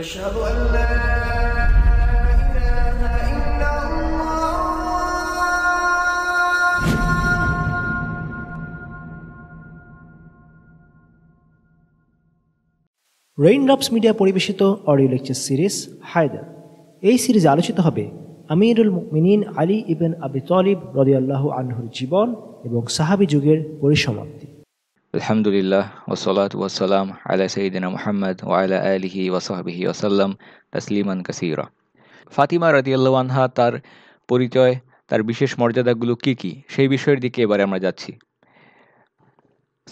أشهد أن لا media পরিবেশিত audio lecture series Haider এই সিরিজে আলোচিত হবে আমিরুল মিনিন আলী ইবেন আবি তলিব রদিয়াল্লাহ আনহুর জীবন এবং সাহাবি যুগের পরিসমাপ্তি আলহামদুলিল্লাহ ওসলাত ওয়াসালাম আলা সঈদিনা মুহাম্মদ ও আলা আলিহি ওয়াসাহবিহি ওসাল্লাম তাসলিমান কাসিরা ফাতিমা রাদিয়াল্লাহ আনহা তার পরিচয় তার বিশেষ মর্যাদাগুলো কি কি সেই বিষয়ের দিকে এবারে আমরা যাচ্ছি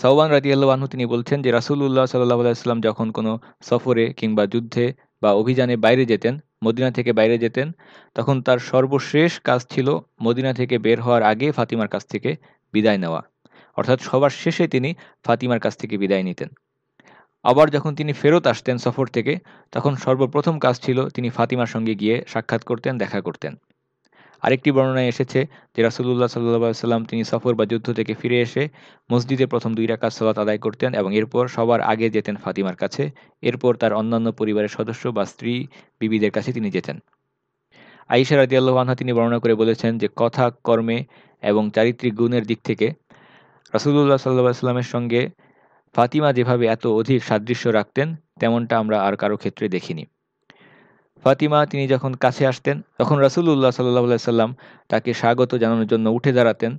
সাওবান রাদিয়াল্লাহ আনহু তিনি বলছেন যে রাসুলুল্লাহ সাল্লাহ আলাইসাল্লাম যখন কোনো সফরে কিংবা যুদ্ধে বা অভিযানে বাইরে যেতেন মদিনা থেকে বাইরে যেতেন তখন তার সর্বশেষ কাজ ছিল মদিনা থেকে বের হওয়ার আগে ফাতিমার কাছ থেকে বিদায় নেওয়া অর্থাৎ সবার শেষে তিনি ফাতিমার কাছ থেকে বিদায় নিতেন আবার যখন তিনি ফেরত আসতেন সফর থেকে তখন সর্বপ্রথম কাজ ছিল তিনি ফাতিমার সঙ্গে গিয়ে সাক্ষাৎ করতেন দেখা করতেন আরেকটি বর্ণনায় এসেছে যে রাসুল্লাহ সাল্লা সাল্লাম তিনি সফর বা যুদ্ধ থেকে ফিরে এসে মসজিদে প্রথম দুই রাকাত সালাত আদায় করতেন এবং এরপর সবার আগে যেতেন ফাতিমার কাছে এরপর তার অন্যান্য পরিবারের সদস্য বা স্ত্রী বিবিদের কাছে তিনি যেতেন আইসার রাজিয়াল্লাহ তিনি বর্ণনা করে বলেছেন যে কথা কর্মে এবং চারিত্রিক গুণের দিক থেকে রাসুলুল্লাহ সাল্লা সাল্লামের সঙ্গে ফাতিমা যেভাবে এত অধিক সাদৃশ্য রাখতেন তেমনটা আমরা আর কারো ক্ষেত্রে দেখিনি ফাতিমা তিনি যখন কাছে আসতেন তখন রাসুলুল্লাহ সাল্লাহ সাল্লাম তাকে স্বাগত জানানোর জন্য উঠে দাঁড়াতেন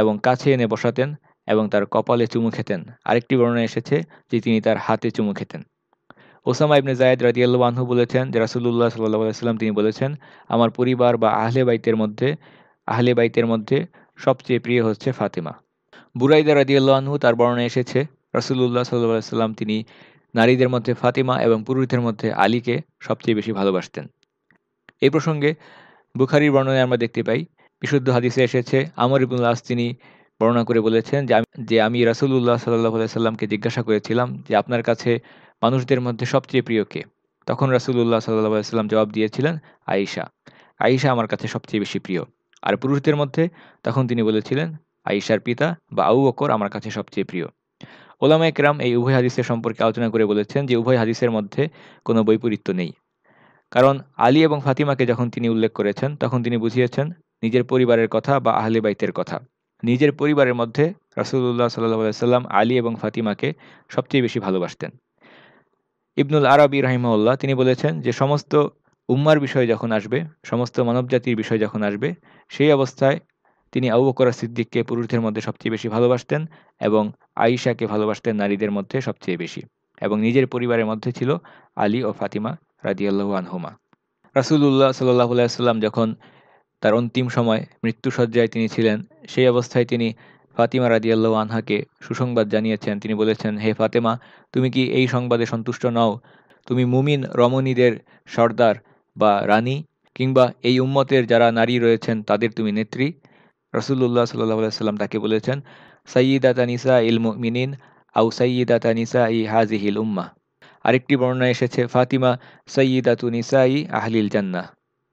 এবং কাছে এনে বসাতেন এবং তার কপালে চুমু খেতেন আরেকটি বর্ণনা এসেছে যে তিনি তার হাতে চুমু খেতেন ওসামা ইবনে জায়দ রাজিয়াল্লাহ আনহু বলেছেন যে রাসুল্লাহ সাল্লাহ সাল্লাম তিনি বলেছেন আমার পরিবার বা আহলে বাইতের মধ্যে আহলে বাইতের মধ্যে সবচেয়ে প্রিয় হচ্ছে ফাতিমা বুরাইদা রাজিউল্লা তার বর্ণনা এসেছে রসুল্লাহ সাল্লাহ সাল্লাম তিনি নারীদের মধ্যে ফাতিমা এবং পুরুষদের মধ্যে আলীকে সবচেয়ে বেশি ভালোবাসতেন এই প্রসঙ্গে বুখারির বর্ণনায় আমরা দেখতে পাই বিশুদ্ধ হাদিসে এসেছে আমর ইবুল্লাহ আস তিনি বর্ণনা করে বলেছেন যে আমি যে আমি রাসুলুল্লাহ সাল্লাহ সাল্লামকে জিজ্ঞাসা করেছিলাম যে আপনার কাছে মানুষদের মধ্যে সবচেয়ে প্রিয় কে তখন রাসুলুল্লাহ সাল্লাহ সাল্লাম জবাব দিয়েছিলেন আয়েশা আয়েশা আমার কাছে সবচেয়ে বেশি প্রিয় আর পুরুষদের মধ্যে তখন তিনি বলেছিলেন আইসার পিতা বা আউ অকর আমার কাছে সবচেয়ে প্রিয় ওলামা একরাম এই উভয় হাদিসের সম্পর্কে আলোচনা করে বলেছেন যে উভয় হাদিসের মধ্যে কোনো বৈপরীত্য নেই কারণ আলী এবং ফাতিমাকে যখন তিনি উল্লেখ করেছেন তখন তিনি বুঝিয়েছেন নিজের পরিবারের কথা বা আহলে বাইতের কথা নিজের পরিবারের মধ্যে রাসুল্লাহ সাল্লাহ সাল্লাম আলী এবং ফাতিমাকে সবচেয়ে বেশি ভালোবাসতেন ইবনুল আরব ইরাহিমউল্লাহ তিনি বলেছেন যে সমস্ত উম্মার বিষয় যখন আসবে সমস্ত মানবজাতির বিষয় যখন আসবে সেই অবস্থায় তিনি আবু বকর সিদ্দিককে পুরুষদের মধ্যে সবচেয়ে বেশি ভালোবাসতেন এবং আয়েশাকে ভালোবাসতেন নারীদের মধ্যে সবচেয়ে বেশি এবং নিজের পরিবারের মধ্যে ছিল আলী ও ফাতিমা রাদিয়াল্লাহু আনহুমা রাসুলুল্লাহ সাল্লাহ আলাইসাল্লাম যখন তার অন্তিম সময় মৃত্যুসজ্জায় তিনি ছিলেন সেই অবস্থায় তিনি ফাতিমা রাদিয়াল্লাহ আনহাকে সুসংবাদ জানিয়েছেন তিনি বলেছেন হে ফাতেমা তুমি কি এই সংবাদে সন্তুষ্ট নও তুমি মুমিন রমণীদের সর্দার বা রানী কিংবা এই উম্মতের যারা নারী রয়েছেন তাদের তুমি নেত্রী রসুল্লাহ সাল্লাহ সাল্লাম তাকে বলেছেন সৈয়দা তানিসা ইল মিনিন আউ সৈয়দা তানিসা ই হাজিহিল উম্মা আরেকটি বর্ণনা এসেছে ফাতিমা সৈয়দা তুনিসা ই আহলিল জান্না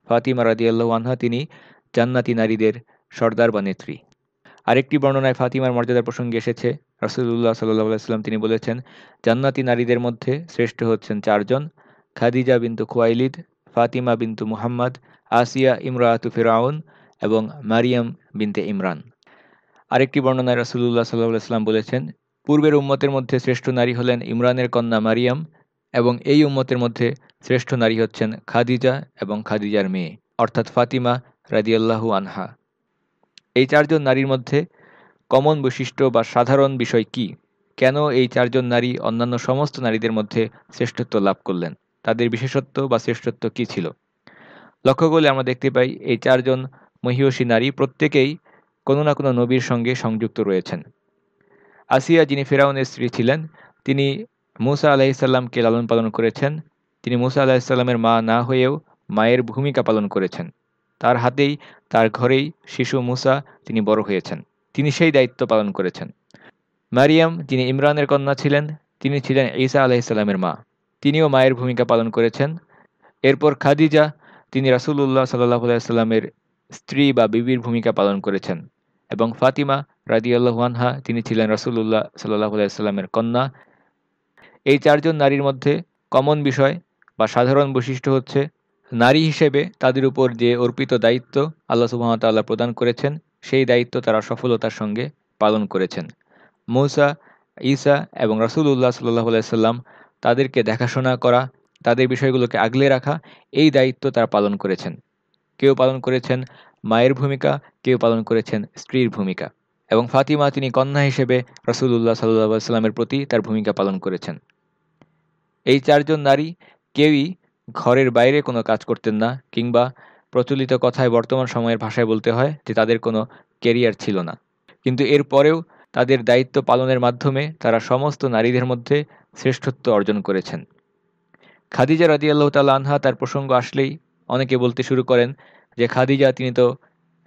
ফাতিমা আল্লাহ আনহা তিনি জান্নাতি নারীদের সর্দার বা নেত্রী আরেকটি বর্ণনায় ফাতিমার মর্যাদার প্রসঙ্গে এসেছে রসুল্লাহ সাল্লাহ সাল্লাম তিনি বলেছেন জান্নাতি নারীদের মধ্যে শ্রেষ্ঠ হচ্ছেন চারজন খাদিজা বিন্তু খোয়াইলিদ ফাতিমা বিন্তু মুহাম্মদ আসিয়া ইমরাতু ফিরাউন এবং মারিয়াম বিনতে ইমরান আরেকটি বর্ণনায় রাসুল্লাহ সাল্লাহ সাল্লাম বলেছেন পূর্বের উম্মতের মধ্যে শ্রেষ্ঠ নারী হলেন ইমরানের কন্যা মারিয়াম এবং এই উম্মতের মধ্যে শ্রেষ্ঠ নারী হচ্ছেন খাদিজা এবং খাদিজার মেয়ে অর্থাৎ ফাতিমা রাদিয়াল্লাহু আনহা এই চারজন নারীর মধ্যে কমন বৈশিষ্ট্য বা সাধারণ বিষয় কি কেন এই চারজন নারী অন্যান্য সমস্ত নারীদের মধ্যে শ্রেষ্ঠত্ব লাভ করলেন তাদের বিশেষত্ব বা শ্রেষ্ঠত্ব কি ছিল লক্ষ্য করলে আমরা দেখতে পাই এই চারজন মহিয়সী নারী প্রত্যেকেই কোনো না কোনো নবীর সঙ্গে সংযুক্ত রয়েছেন আসিয়া যিনি ফেরাউনের স্ত্রী ছিলেন তিনি মুসা আলাহিসাল্লামকে লালন পালন করেছেন তিনি মুসা আলাহিসাল্লামের মা না হয়েও মায়ের ভূমিকা পালন করেছেন তার হাতেই তার ঘরেই শিশু মুসা তিনি বড় হয়েছেন তিনি সেই দায়িত্ব পালন করেছেন মারিয়াম যিনি ইমরানের কন্যা ছিলেন তিনি ছিলেন ঈসা আলাহিসাল্লামের মা তিনিও মায়ের ভূমিকা পালন করেছেন এরপর খাদিজা তিনি রাসুল্লাহ সাল্লাহ আলাইসাল্লামের স্ত্রী বা বিবির ভূমিকা পালন করেছেন এবং ফাতিমা রাদিউল্লাহানহা তিনি ছিলেন রসুল্লাহ সাল্লাহ আলাইস্লামের কন্যা এই চারজন নারীর মধ্যে কমন বিষয় বা সাধারণ বৈশিষ্ট্য হচ্ছে নারী হিসেবে তাদের উপর যে অর্পিত দায়িত্ব আল্লাহ সুবাহতাল্লাহ প্রদান করেছেন সেই দায়িত্ব তারা সফলতার সঙ্গে পালন করেছেন মৌসা ঈসা এবং রাসুলুল্লাহ সাল্লাহ সাল্লাম তাদেরকে দেখাশোনা করা তাদের বিষয়গুলোকে আগলে রাখা এই দায়িত্ব তারা পালন করেছেন কেউ পালন করেছেন মায়ের ভূমিকা কেউ পালন করেছেন স্ত্রীর ভূমিকা এবং ফাতিমা তিনি কন্যা হিসেবে রসুল্লাহ সাল্লাহ সাল্লামের প্রতি তার ভূমিকা পালন করেছেন এই চারজন নারী কেউই ঘরের বাইরে কোনো কাজ করতেন না কিংবা প্রচলিত কথায় বর্তমান সময়ের ভাষায় বলতে হয় যে তাদের কোনো কেরিয়ার ছিল না কিন্তু এর পরেও তাদের দায়িত্ব পালনের মাধ্যমে তারা সমস্ত নারীদের মধ্যে শ্রেষ্ঠত্ব অর্জন করেছেন খাদিজা রাদিয়াল্লাহ তাল আনহা তার প্রসঙ্গ আসলেই অনেকে বলতে শুরু করেন যে খাদিজা তিনি তো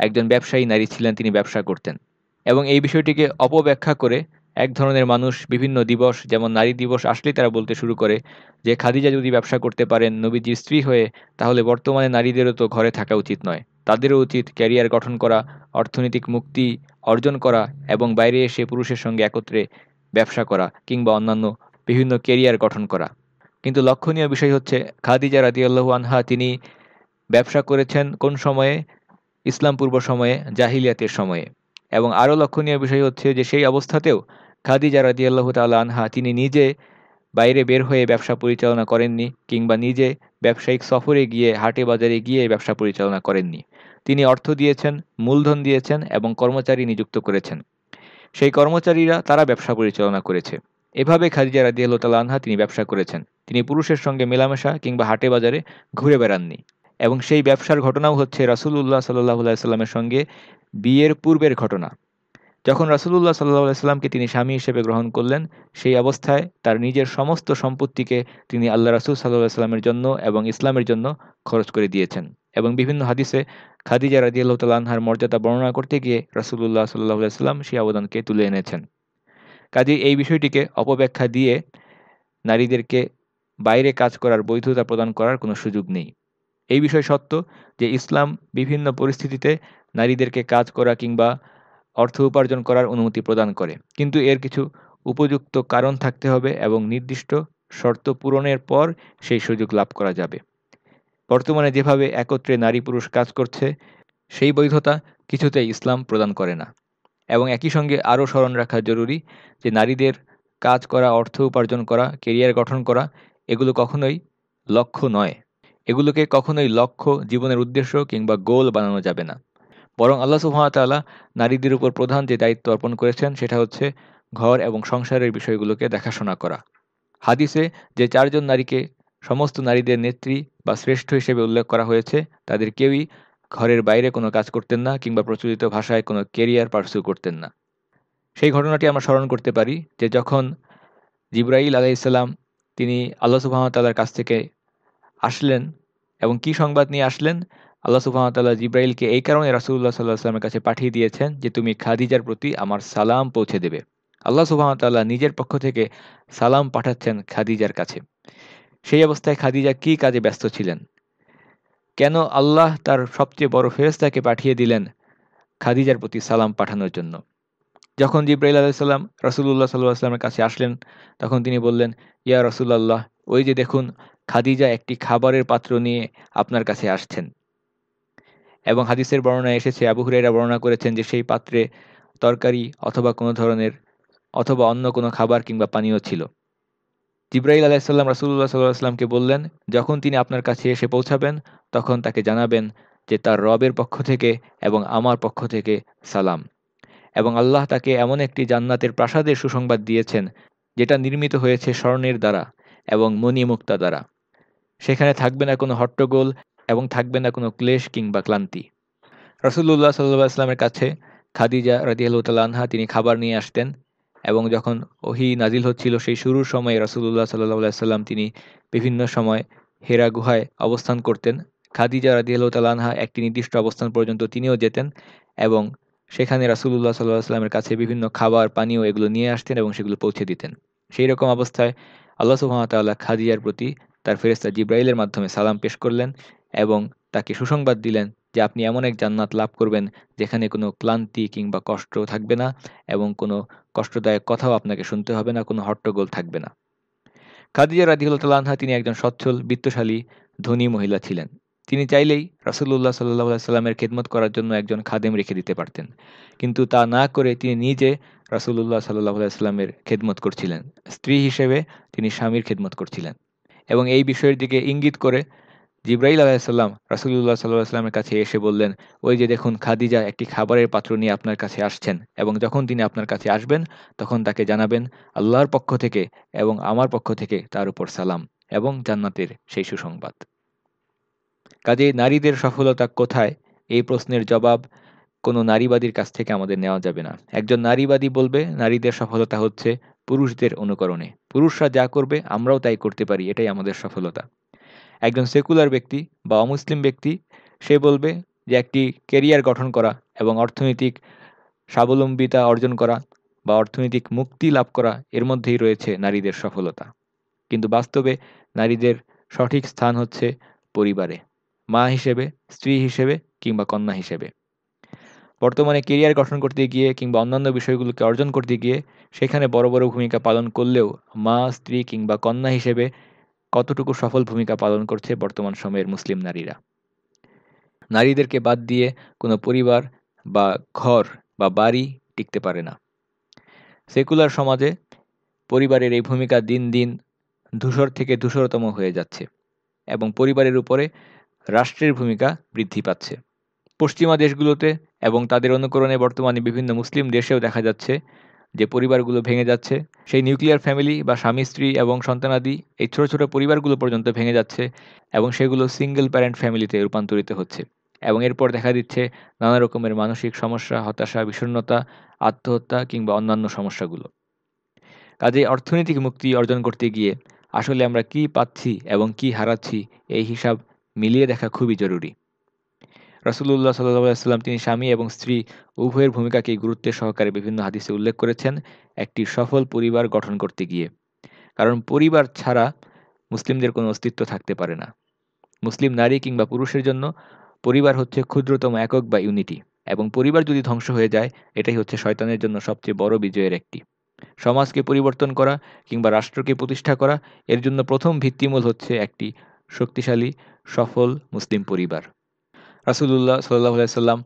একজন ব্যবসায়ী নারী ছিলেন তিনি ব্যবসা করতেন এবং এই বিষয়টিকে অপব্যাখ্যা করে এক ধরনের মানুষ বিভিন্ন দিবস যেমন নারী দিবস আসলেই তারা বলতে শুরু করে যে খাদিজা যদি ব্যবসা করতে পারেন নবীজির স্ত্রী হয়ে তাহলে বর্তমানে নারীদেরও তো ঘরে থাকা উচিত নয় তাদেরও উচিত ক্যারিয়ার গঠন করা অর্থনৈতিক মুক্তি অর্জন করা এবং বাইরে এসে পুরুষের সঙ্গে একত্রে ব্যবসা করা কিংবা অন্যান্য বিভিন্ন কেরিয়ার গঠন করা কিন্তু লক্ষণীয় বিষয় হচ্ছে খাদিজা রাদিয়াল্লাহু আনহা তিনি ব্যবসা করেছেন কোন সময়ে ইসলাম পূর্ব সময়ে জাহিলিয়াতের সময়ে এবং আরও লক্ষণীয় বিষয় হচ্ছে যে সেই অবস্থাতেও খাদিজা রাজিয়াল্লাহ তাল আনহা তিনি নিজে বাইরে বের হয়ে ব্যবসা পরিচালনা করেননি কিংবা নিজে ব্যবসায়িক সফরে গিয়ে হাটে বাজারে গিয়ে ব্যবসা পরিচালনা করেননি তিনি অর্থ দিয়েছেন মূলধন দিয়েছেন এবং কর্মচারী নিযুক্ত করেছেন সেই কর্মচারীরা তারা ব্যবসা পরিচালনা করেছে এভাবে খাদিজা তাল আনহা তিনি ব্যবসা করেছেন তিনি পুরুষের সঙ্গে মেলামেশা কিংবা হাটে বাজারে ঘুরে বেড়াননি এবং সেই ব্যবসার ঘটনাও হচ্ছে রাসুলুল্লাহ সাল্লাহ সাল্লামের সঙ্গে বিয়ের পূর্বের ঘটনা যখন রাসুলুল্লাহ সাল্লাহ সাল্লামকে তিনি স্বামী হিসেবে গ্রহণ করলেন সেই অবস্থায় তার নিজের সমস্ত সম্পত্তিকে তিনি আল্লাহ রাসুল সাল্লাহ সাল্লামের জন্য এবং ইসলামের জন্য খরচ করে দিয়েছেন এবং বিভিন্ন হাদিসে খাদিজা রাজিয়াল্লাহ তাল্লাহার মর্যাদা বর্ণনা করতে গিয়ে রাসুলুল্লাহ সাল্লাহ সাল্লাম সেই অবদানকে তুলে এনেছেন কাজে এই বিষয়টিকে অপব্যাখ্যা দিয়ে নারীদেরকে বাইরে কাজ করার বৈধতা প্রদান করার কোনো সুযোগ নেই এই বিষয় সত্য যে ইসলাম বিভিন্ন পরিস্থিতিতে নারীদেরকে কাজ করা কিংবা অর্থ উপার্জন করার অনুমতি প্রদান করে কিন্তু এর কিছু উপযুক্ত কারণ থাকতে হবে এবং নির্দিষ্ট শর্ত পূরণের পর সেই সুযোগ লাভ করা যাবে বর্তমানে যেভাবে একত্রে নারী পুরুষ কাজ করছে সেই বৈধতা কিছুতেই ইসলাম প্রদান করে না এবং একই সঙ্গে আরও স্মরণ রাখা জরুরি যে নারীদের কাজ করা অর্থ উপার্জন করা কেরিয়ার গঠন করা এগুলো কখনোই লক্ষ্য নয় এগুলোকে কখনোই লক্ষ্য জীবনের উদ্দেশ্য কিংবা গোল বানানো যাবে না বরং আল্লাহ সুহামতাল্লাহ নারীদের উপর প্রধান যে দায়িত্ব অর্পণ করেছেন সেটা হচ্ছে ঘর এবং সংসারের বিষয়গুলোকে দেখাশোনা করা হাদিসে যে চারজন নারীকে সমস্ত নারীদের নেত্রী বা শ্রেষ্ঠ হিসেবে উল্লেখ করা হয়েছে তাদের কেউই ঘরের বাইরে কোনো কাজ করতেন না কিংবা প্রচলিত ভাষায় কোনো কেরিয়ার পার্সু করতেন না সেই ঘটনাটি আমরা স্মরণ করতে পারি যে যখন জিব্রাইল আলাইসাল্লাম তিনি আল্লাহ সুহামতাল্লাহর কাছ থেকে আসলেন এবং কি সংবাদ নিয়ে আসলেন আল্লাহ সুবাহতাল্লাহ জিব্রাইলকে এই কারণে রাসুল্লাহ সাল্লাহ আসলামের কাছে পাঠিয়ে দিয়েছেন যে তুমি খাদিজার প্রতি আমার সালাম পৌঁছে দেবে আল্লাহ সুবাহতাল্লাহ নিজের পক্ষ থেকে সালাম পাঠাচ্ছেন খাদিজার কাছে সেই অবস্থায় খাদিজা কি কাজে ব্যস্ত ছিলেন কেন আল্লাহ তার সবচেয়ে বড় ফেরেস্তাকে পাঠিয়ে দিলেন খাদিজার প্রতি সালাম পাঠানোর জন্য যখন জিব্রাইল আলাইসাল্লাম রসুল্লাহ সাল্লাহ আসলামের কাছে আসলেন তখন তিনি বললেন ইয়া রসুল্লাহ ওই যে দেখুন খাদিজা একটি খাবারের পাত্র নিয়ে আপনার কাছে আসছেন এবং হাদিসের বর্ণনা এসেছে আবু হুরাইরা বর্ণনা করেছেন যে সেই পাত্রে তরকারি অথবা কোনো ধরনের অথবা অন্য কোনো খাবার কিংবা পানীয় ছিল জিব্রাইল আলাইসাল্লাম রাসুল্লাহ সাল্লাহ আসলামকে বললেন যখন তিনি আপনার কাছে এসে পৌঁছাবেন তখন তাকে জানাবেন যে তার রবের পক্ষ থেকে এবং আমার পক্ষ থেকে সালাম এবং আল্লাহ তাকে এমন একটি জান্নাতের প্রাসাদের সুসংবাদ দিয়েছেন যেটা নির্মিত হয়েছে স্বর্ণের দ্বারা এবং মণিমুক্তা দ্বারা সেখানে থাকবে না কোনো হট্টগোল এবং থাকবে না কোনো ক্লেশ কিংবা ক্লান্তি রসুল্লাহ সাল্লাহ ইসলামের কাছে খাদিজা আনহা তিনি খাবার নিয়ে আসতেন এবং যখন ওহি নাজিল হচ্ছিল সেই শুরুর সময়ে রসুল্লাহ সাল্লাহ সাল্লাম তিনি বিভিন্ন সময় হেরা গুহায় অবস্থান করতেন খাদিজা রাজিয়ালতালানহা একটি নির্দিষ্ট অবস্থান পর্যন্ত তিনিও যেতেন এবং সেখানে রাসুল্লাহ সাল্লাহ সাল্লামের কাছে বিভিন্ন খাবার পানীয় এগুলো নিয়ে আসতেন এবং সেগুলো পৌঁছে দিতেন সেই রকম অবস্থায় আল্লাহ সুহামতাল্লাহ খাদিয়ার প্রতি তার ফেরেস্তা জিব্রাইলের মাধ্যমে সালাম পেশ করলেন এবং তাকে সুসংবাদ দিলেন যে আপনি এমন এক জান্নাত লাভ করবেন যেখানে কোনো ক্লান্তি কিংবা কষ্ট থাকবে না এবং কোনো কষ্টদায়ক কথাও আপনাকে শুনতে হবে না কোনো হট্টগোল থাকবে না খাদিজা রাজিউল্লাহ আনহা তিনি একজন সচ্ছল বিত্তশালী ধনী মহিলা ছিলেন তিনি চাইলেই রাসুল্লাহ সাল্লাহ সাল্লামের খেদমত করার জন্য একজন খাদেম রেখে দিতে পারতেন কিন্তু তা না করে তিনি নিজে রাসুল্লাহ সাল্লাহ সাল্লামের খেদমত করছিলেন স্ত্রী হিসেবে তিনি স্বামীর খেদমত করছিলেন এবং এই বিষয়ের দিকে ইঙ্গিত করে জিব্রাইল আলাহিসাল্লাম রাসুল্লাহ সাল্লাহ আসলামের কাছে এসে বললেন ওই যে দেখুন খাদিজা একটি খাবারের পাত্র নিয়ে আপনার কাছে আসছেন এবং যখন তিনি আপনার কাছে আসবেন তখন তাকে জানাবেন আল্লাহর পক্ষ থেকে এবং আমার পক্ষ থেকে তার উপর সালাম এবং জান্নাতের সেই সুসংবাদ কাজে নারীদের সফলতা কোথায় এই প্রশ্নের জবাব কোনো নারীবাদীর কাছ থেকে আমাদের নেওয়া যাবে না একজন নারীবাদী বলবে নারীদের সফলতা হচ্ছে পুরুষদের অনুকরণে পুরুষরা যা করবে আমরাও তাই করতে পারি এটাই আমাদের সফলতা একজন সেকুলার ব্যক্তি বা অমুসলিম ব্যক্তি সে বলবে যে একটি কেরিয়ার গঠন করা এবং অর্থনৈতিক স্বাবলম্বিতা অর্জন করা বা অর্থনৈতিক মুক্তি লাভ করা এর মধ্যেই রয়েছে নারীদের সফলতা কিন্তু বাস্তবে নারীদের সঠিক স্থান হচ্ছে পরিবারে মা হিসেবে স্ত্রী হিসেবে কিংবা কন্যা হিসেবে বর্তমানে কেরিয়ার গঠন করতে গিয়ে কিংবা অন্যান্য বিষয়গুলোকে অর্জন করতে গিয়ে সেখানে বড় বড় ভূমিকা পালন করলেও মা স্ত্রী কিংবা কন্যা হিসেবে কতটুকু সফল ভূমিকা পালন করছে বর্তমান সময়ের মুসলিম নারীরা নারীদেরকে বাদ দিয়ে কোনো পরিবার বা ঘর বা বাড়ি টিকতে পারে না সেকুলার সমাজে পরিবারের এই ভূমিকা দিন দিন ধূসর থেকে ধূসরতম হয়ে যাচ্ছে এবং পরিবারের উপরে রাষ্ট্রের ভূমিকা বৃদ্ধি পাচ্ছে পশ্চিমা দেশগুলোতে এবং তাদের অনুকরণে বর্তমানে বিভিন্ন মুসলিম দেশেও দেখা যাচ্ছে যে পরিবারগুলো ভেঙে যাচ্ছে সেই নিউক্লিয়ার ফ্যামিলি বা স্বামী স্ত্রী এবং সন্তানাদি এই ছোট ছোট পরিবারগুলো পর্যন্ত ভেঙে যাচ্ছে এবং সেগুলো সিঙ্গেল প্যারেন্ট ফ্যামিলিতে রূপান্তরিত হচ্ছে এবং এরপর দেখা দিচ্ছে নানা রকমের মানসিক সমস্যা হতাশা বিষণ্নতা আত্মহত্যা কিংবা অন্যান্য সমস্যাগুলো কাজে অর্থনৈতিক মুক্তি অর্জন করতে গিয়ে আসলে আমরা কি পাচ্ছি এবং কি হারাচ্ছি এই হিসাব মিলিয়ে দেখা খুবই জরুরি রাসুল্লাহ সাল্লাহাম তিনি স্বামী এবং স্ত্রী উভয়ের ভূমিকাকে গুরুত্বের সহকারে বিভিন্ন হাদিসে উল্লেখ করেছেন একটি সফল পরিবার গঠন করতে গিয়ে কারণ পরিবার ছাড়া মুসলিমদের কোনো অস্তিত্ব থাকতে পারে না মুসলিম নারী কিংবা পুরুষের জন্য পরিবার হচ্ছে ক্ষুদ্রতম একক বা ইউনিটি এবং পরিবার যদি ধ্বংস হয়ে যায় এটাই হচ্ছে শয়তানের জন্য সবচেয়ে বড় বিজয়ের একটি সমাজকে পরিবর্তন করা কিংবা রাষ্ট্রকে প্রতিষ্ঠা করা এর জন্য প্রথম ভিত্তিমূল হচ্ছে একটি শক্তিশালী সফল মুসলিম পরিবার রাসুলুল্লাহ সাল্লাহ সাল্লাম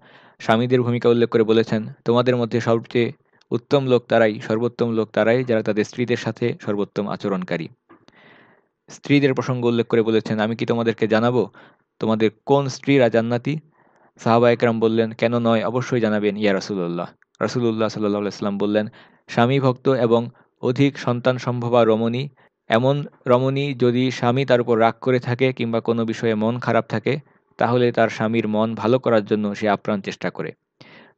স্বামীদের ভূমিকা উল্লেখ করে বলেছেন তোমাদের মধ্যে সবচেয়ে উত্তম লোক তারাই সর্বোত্তম লোক তারাই যারা তাদের স্ত্রীদের সাথে সর্বোত্তম আচরণকারী স্ত্রীদের প্রসঙ্গ উল্লেখ করে বলেছেন আমি কি তোমাদেরকে জানাবো তোমাদের কোন স্ত্রীরা জান্নাতি সাহাবা একরাম বললেন কেন নয় অবশ্যই জানাবেন ইয়া রাসুল্লাহ রাসুলুল্লাহ সাল্লাহ সাল্লাম বললেন স্বামী ভক্ত এবং অধিক সন্তান সম্ভবা রমণী এমন রমণী যদি স্বামী তার উপর রাগ করে থাকে কিংবা কোনো বিষয়ে মন খারাপ থাকে তাহলে তার স্বামীর মন ভালো করার জন্য সে আপ্রাণ চেষ্টা করে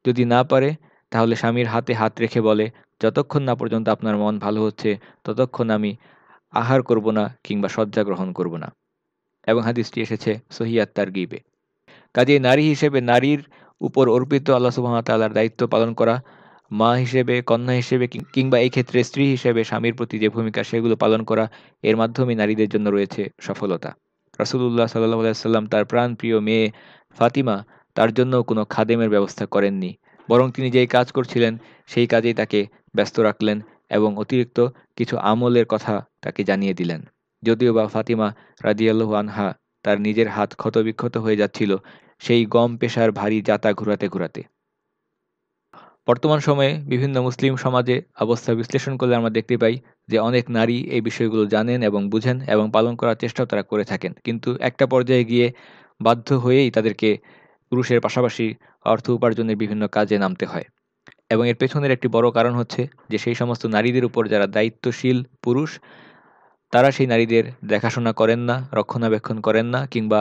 যদি না পারে তাহলে স্বামীর হাতে হাত রেখে বলে যতক্ষণ না পর্যন্ত আপনার মন ভালো হচ্ছে ততক্ষণ আমি আহার করব না কিংবা শয্যা গ্রহণ করব না এবং হাদিসটি এসেছে সহিয়াত তার গিবে কাজে নারী হিসেবে নারীর উপর অর্পিত আল্লাহ তাল্লার দায়িত্ব পালন করা মা হিসেবে কন্যা হিসেবে কিংবা এই ক্ষেত্রে স্ত্রী হিসেবে স্বামীর প্রতি যে ভূমিকা সেগুলো পালন করা এর মাধ্যমে নারীদের জন্য রয়েছে সফলতা রাসুলুল্লাহ সাল্লাহ আলাইসাল্লাম তার প্রাণপ্রিয় মেয়ে ফাতিমা তার জন্য কোনো খাদেমের ব্যবস্থা করেননি বরং তিনি যেই কাজ করছিলেন সেই কাজেই তাকে ব্যস্ত রাখলেন এবং অতিরিক্ত কিছু আমলের কথা তাকে জানিয়ে দিলেন যদিও বা ফাতিমা রাজিয়াল্লাহ আনহা তার নিজের হাত ক্ষতবিক্ষত হয়ে যাচ্ছিল সেই গম পেশার ভারী যাতা ঘুরাতে ঘুরাতে বর্তমান সময়ে বিভিন্ন মুসলিম সমাজে অবস্থা বিশ্লেষণ করলে আমরা দেখতে পাই যে অনেক নারী এই বিষয়গুলো জানেন এবং বুঝেন এবং পালন করার চেষ্টাও তারা করে থাকেন কিন্তু একটা পর্যায়ে গিয়ে বাধ্য হয়েই তাদেরকে পুরুষের পাশাপাশি অর্থ উপার্জনের বিভিন্ন কাজে নামতে হয় এবং এর পেছনের একটি বড় কারণ হচ্ছে যে সেই সমস্ত নারীদের উপর যারা দায়িত্বশীল পুরুষ তারা সেই নারীদের দেখাশোনা করেন না রক্ষণাবেক্ষণ করেন না কিংবা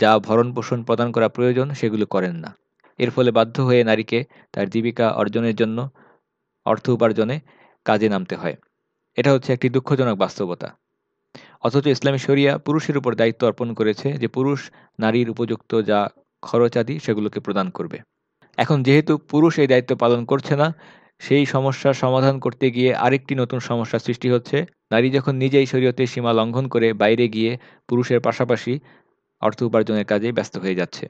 যা ভরণ পোষণ প্রদান করা প্রয়োজন সেগুলো করেন না এর ফলে বাধ্য হয়ে নারীকে তার জীবিকা অর্জনের জন্য অর্থ উপার্জনে কাজে নামতে হয় এটা হচ্ছে একটি দুঃখজনক বাস্তবতা অথচ ইসলামী শরিয়া পুরুষের উপর দায়িত্ব অর্পণ করেছে যে পুরুষ নারীর উপযুক্ত যা খরচাদি সেগুলোকে প্রদান করবে এখন যেহেতু পুরুষ এই দায়িত্ব পালন করছে না সেই সমস্যার সমাধান করতে গিয়ে আরেকটি নতুন সমস্যা সৃষ্টি হচ্ছে নারী যখন নিজেই শরীয়তে সীমা লঙ্ঘন করে বাইরে গিয়ে পুরুষের পাশাপাশি অর্থ উপার্জনের কাজে ব্যস্ত হয়ে যাচ্ছে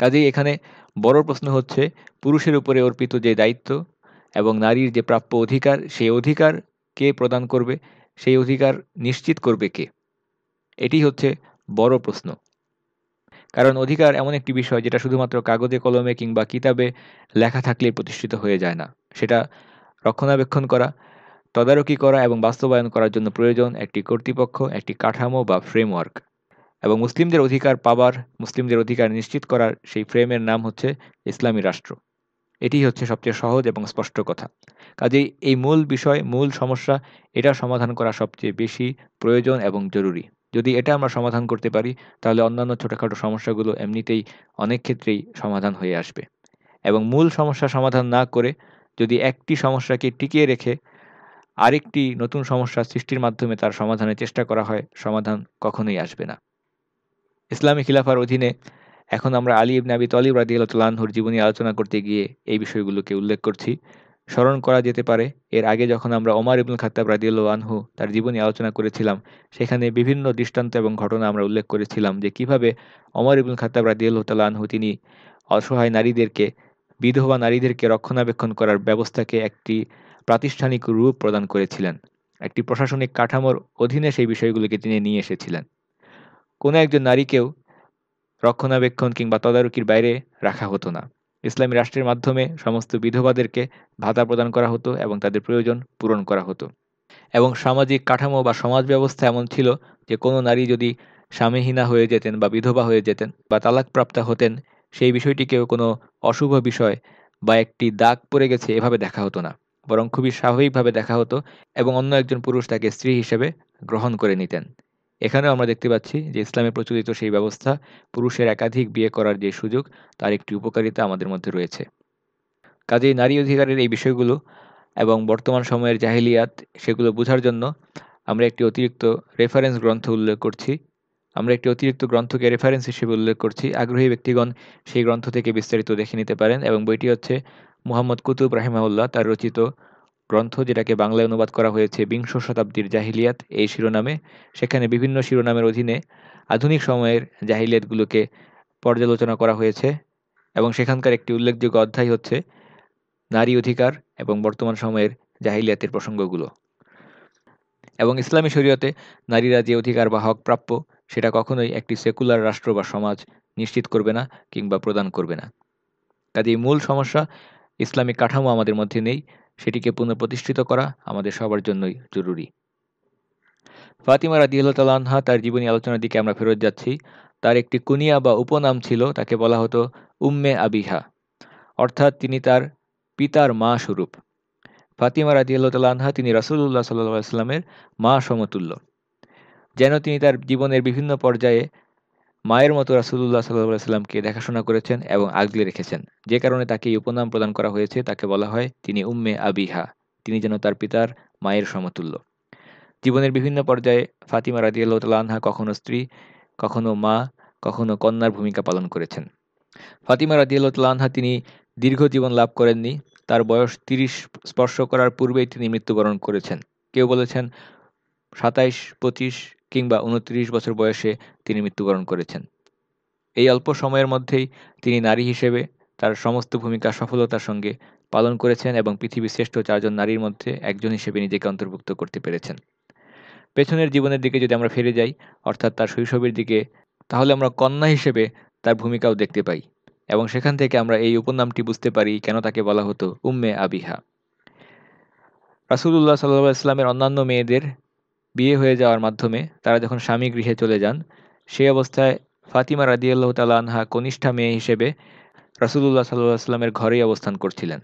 কাজেই এখানে বড় প্রশ্ন হচ্ছে পুরুষের উপরে অর্পিত যে দায়িত্ব এবং নারীর যে প্রাপ্য অধিকার সেই অধিকার কে প্রদান করবে সেই অধিকার নিশ্চিত করবে কে এটি হচ্ছে বড় প্রশ্ন কারণ অধিকার এমন একটি বিষয় যেটা শুধুমাত্র কাগজে কলমে কিংবা কিতাবে লেখা থাকলে প্রতিষ্ঠিত হয়ে যায় না সেটা রক্ষণাবেক্ষণ করা তদারকি করা এবং বাস্তবায়ন করার জন্য প্রয়োজন একটি কর্তৃপক্ষ একটি কাঠামো বা ফ্রেমওয়ার্ক এবং মুসলিমদের অধিকার পাবার মুসলিমদের অধিকার নিশ্চিত করার সেই ফ্রেমের নাম হচ্ছে ইসলামী রাষ্ট্র এটি হচ্ছে সবচেয়ে সহজ এবং স্পষ্ট কথা কাজেই এই মূল বিষয় মূল সমস্যা এটা সমাধান করা সবচেয়ে বেশি প্রয়োজন এবং জরুরি যদি এটা আমরা সমাধান করতে পারি তাহলে অন্যান্য ছোটোখাটো সমস্যাগুলো এমনিতেই অনেক ক্ষেত্রেই সমাধান হয়ে আসবে এবং মূল সমস্যা সমাধান না করে যদি একটি সমস্যাকে টিকিয়ে রেখে আরেকটি নতুন সমস্যা সৃষ্টির মাধ্যমে তার সমাধানের চেষ্টা করা হয় সমাধান কখনোই আসবে না ইসলামী খিলাফার অধীনে এখন আমরা আলী ইবনে আবি তলিব রাদিয়ালতুল্লাহুর জীবনী আলোচনা করতে গিয়ে এই বিষয়গুলোকে উল্লেখ করছি স্মরণ করা যেতে পারে এর আগে যখন আমরা ওমর ইবনুল খাত্তাব রাদিউল্লাহ আনহু তার জীবনী আলোচনা করেছিলাম সেখানে বিভিন্ন দৃষ্টান্ত এবং ঘটনা আমরা উল্লেখ করেছিলাম যে কিভাবে ওমর ইবনুল খাত্তাব রাদিউল্লাহ আনহু তিনি অসহায় নারীদেরকে বিধবা নারীদেরকে রক্ষণাবেক্ষণ করার ব্যবস্থাকে একটি প্রাতিষ্ঠানিক রূপ প্রদান করেছিলেন একটি প্রশাসনিক কাঠামোর অধীনে সেই বিষয়গুলিকে তিনি নিয়ে এসেছিলেন কোনো একজন নারীকেও রক্ষণাবেক্ষণ কিংবা তদারকির বাইরে রাখা হতো না ইসলামী রাষ্ট্রের মাধ্যমে সমস্ত বিধবাদেরকে ভাতা প্রদান করা হতো এবং তাদের প্রয়োজন পূরণ করা হতো এবং সামাজিক কাঠামো বা সমাজ ব্যবস্থা এমন ছিল যে কোনো নারী যদি স্বামীহীনা হয়ে যেতেন বা বিধবা হয়ে যেতেন বা তালাকপ্রাপ্তা হতেন সেই বিষয়টিকেও কোনো অশুভ বিষয় বা একটি দাগ পড়ে গেছে এভাবে দেখা হতো না বরং খুবই স্বাভাবিকভাবে দেখা হতো এবং অন্য একজন পুরুষ তাকে স্ত্রী হিসেবে গ্রহণ করে নিতেন এখানেও আমরা দেখতে পাচ্ছি যে ইসলামে প্রচলিত সেই ব্যবস্থা পুরুষের একাধিক বিয়ে করার যে সুযোগ তার একটি উপকারিতা আমাদের মধ্যে রয়েছে কাজেই নারী অধিকারের এই বিষয়গুলো এবং বর্তমান সময়ের জাহিলিয়াত সেগুলো বোঝার জন্য আমরা একটি অতিরিক্ত রেফারেন্স গ্রন্থ উল্লেখ করছি আমরা একটি অতিরিক্ত গ্রন্থকে রেফারেন্স হিসেবে উল্লেখ করছি আগ্রহী ব্যক্তিগণ সেই গ্রন্থ থেকে বিস্তারিত দেখে নিতে পারেন এবং বইটি হচ্ছে মুহাম্মদ কুতুব রাহিমাউল্লাহ তার রচিত গ্রন্থ যেটাকে বাংলায় অনুবাদ করা হয়েছে বিংশ শতাব্দীর জাহিলিয়াত এই শিরোনামে সেখানে বিভিন্ন শিরোনামের অধীনে আধুনিক সময়ের জাহিলিয়াতগুলোকে পর্যালোচনা করা হয়েছে এবং সেখানকার একটি উল্লেখযোগ্য অধ্যায় হচ্ছে নারী অধিকার এবং বর্তমান সময়ের জাহিলিয়াতের প্রসঙ্গগুলো এবং ইসলামী শরীয়তে নারীরা যে অধিকার বা হক প্রাপ্য সেটা কখনোই একটি সেকুলার রাষ্ট্র বা সমাজ নিশ্চিত করবে না কিংবা প্রদান করবে না কাজে মূল সমস্যা ইসলামিক কাঠামো আমাদের মধ্যে নেই সেটিকে পুনঃপ্রতিষ্ঠিত করা আমাদের সবার জন্যই জরুরি ফাতিমা রাদিউল্লাহ তালাহা তার জীবনী আলোচনার দিকে আমরা ফেরত যাচ্ছি তার একটি কুনিয়া বা উপনাম ছিল তাকে বলা হতো উম্মে আবিহা অর্থাৎ তিনি তার পিতার মা স্বরূপ ফাতিমা রাজিয়াল্লাহ তাল্লাহা তিনি রাসুল্লাহ সাল্লা সাল্লামের মা সমতুল্য যেন তিনি তার জীবনের বিভিন্ন পর্যায়ে মায়ের মতো রাসুল্লাহ সাল্লাহ সাল্লামকে দেখাশোনা করেছেন এবং আগলে রেখেছেন যে কারণে তাকে এই উপনাম প্রদান করা হয়েছে তাকে বলা হয় তিনি উম্মে আবিহা তিনি যেন তার পিতার মায়ের সমতুল্য জীবনের বিভিন্ন পর্যায়ে ফাতিমা রাজিয়াল্লাহ আনহা কখনো স্ত্রী কখনও মা কখনও কন্যার ভূমিকা পালন করেছেন ফাতিমা রাজিয়াল্লাহ আনহা তিনি দীর্ঘ জীবন লাভ করেননি তার বয়স তিরিশ স্পর্শ করার পূর্বেই তিনি মৃত্যুবরণ করেছেন কেউ বলেছেন সাতাইশ পঁচিশ কিংবা উনত্রিশ বছর বয়সে তিনি মৃত্যুবরণ করেছেন এই অল্প সময়ের মধ্যেই তিনি নারী হিসেবে তার সমস্ত ভূমিকা সফলতার সঙ্গে পালন করেছেন এবং পৃথিবীর শ্রেষ্ঠ চারজন নারীর মধ্যে একজন হিসেবে নিজেকে অন্তর্ভুক্ত করতে পেরেছেন পেছনের জীবনের দিকে যদি আমরা ফিরে যাই অর্থাৎ তার শৈশবের দিকে তাহলে আমরা কন্যা হিসেবে তার ভূমিকাও দেখতে পাই এবং সেখান থেকে আমরা এই উপনামটি বুঝতে পারি কেন তাকে বলা হতো উম্মে আবিহা রাসুলুল্লাহ সাল্লাহ ইসলামের অন্যান্য মেয়েদের বিয়ে হয়ে যাওয়ার মাধ্যমে তারা যখন স্বামী গৃহে চলে যান সেই অবস্থায় ফাতিমা রাদিয়াল্লাহ তালা আনহা কনিষ্ঠা মেয়ে হিসেবে রাসুলুল্লাহ সাল্লাহ আসলামের ঘরেই অবস্থান করছিলেন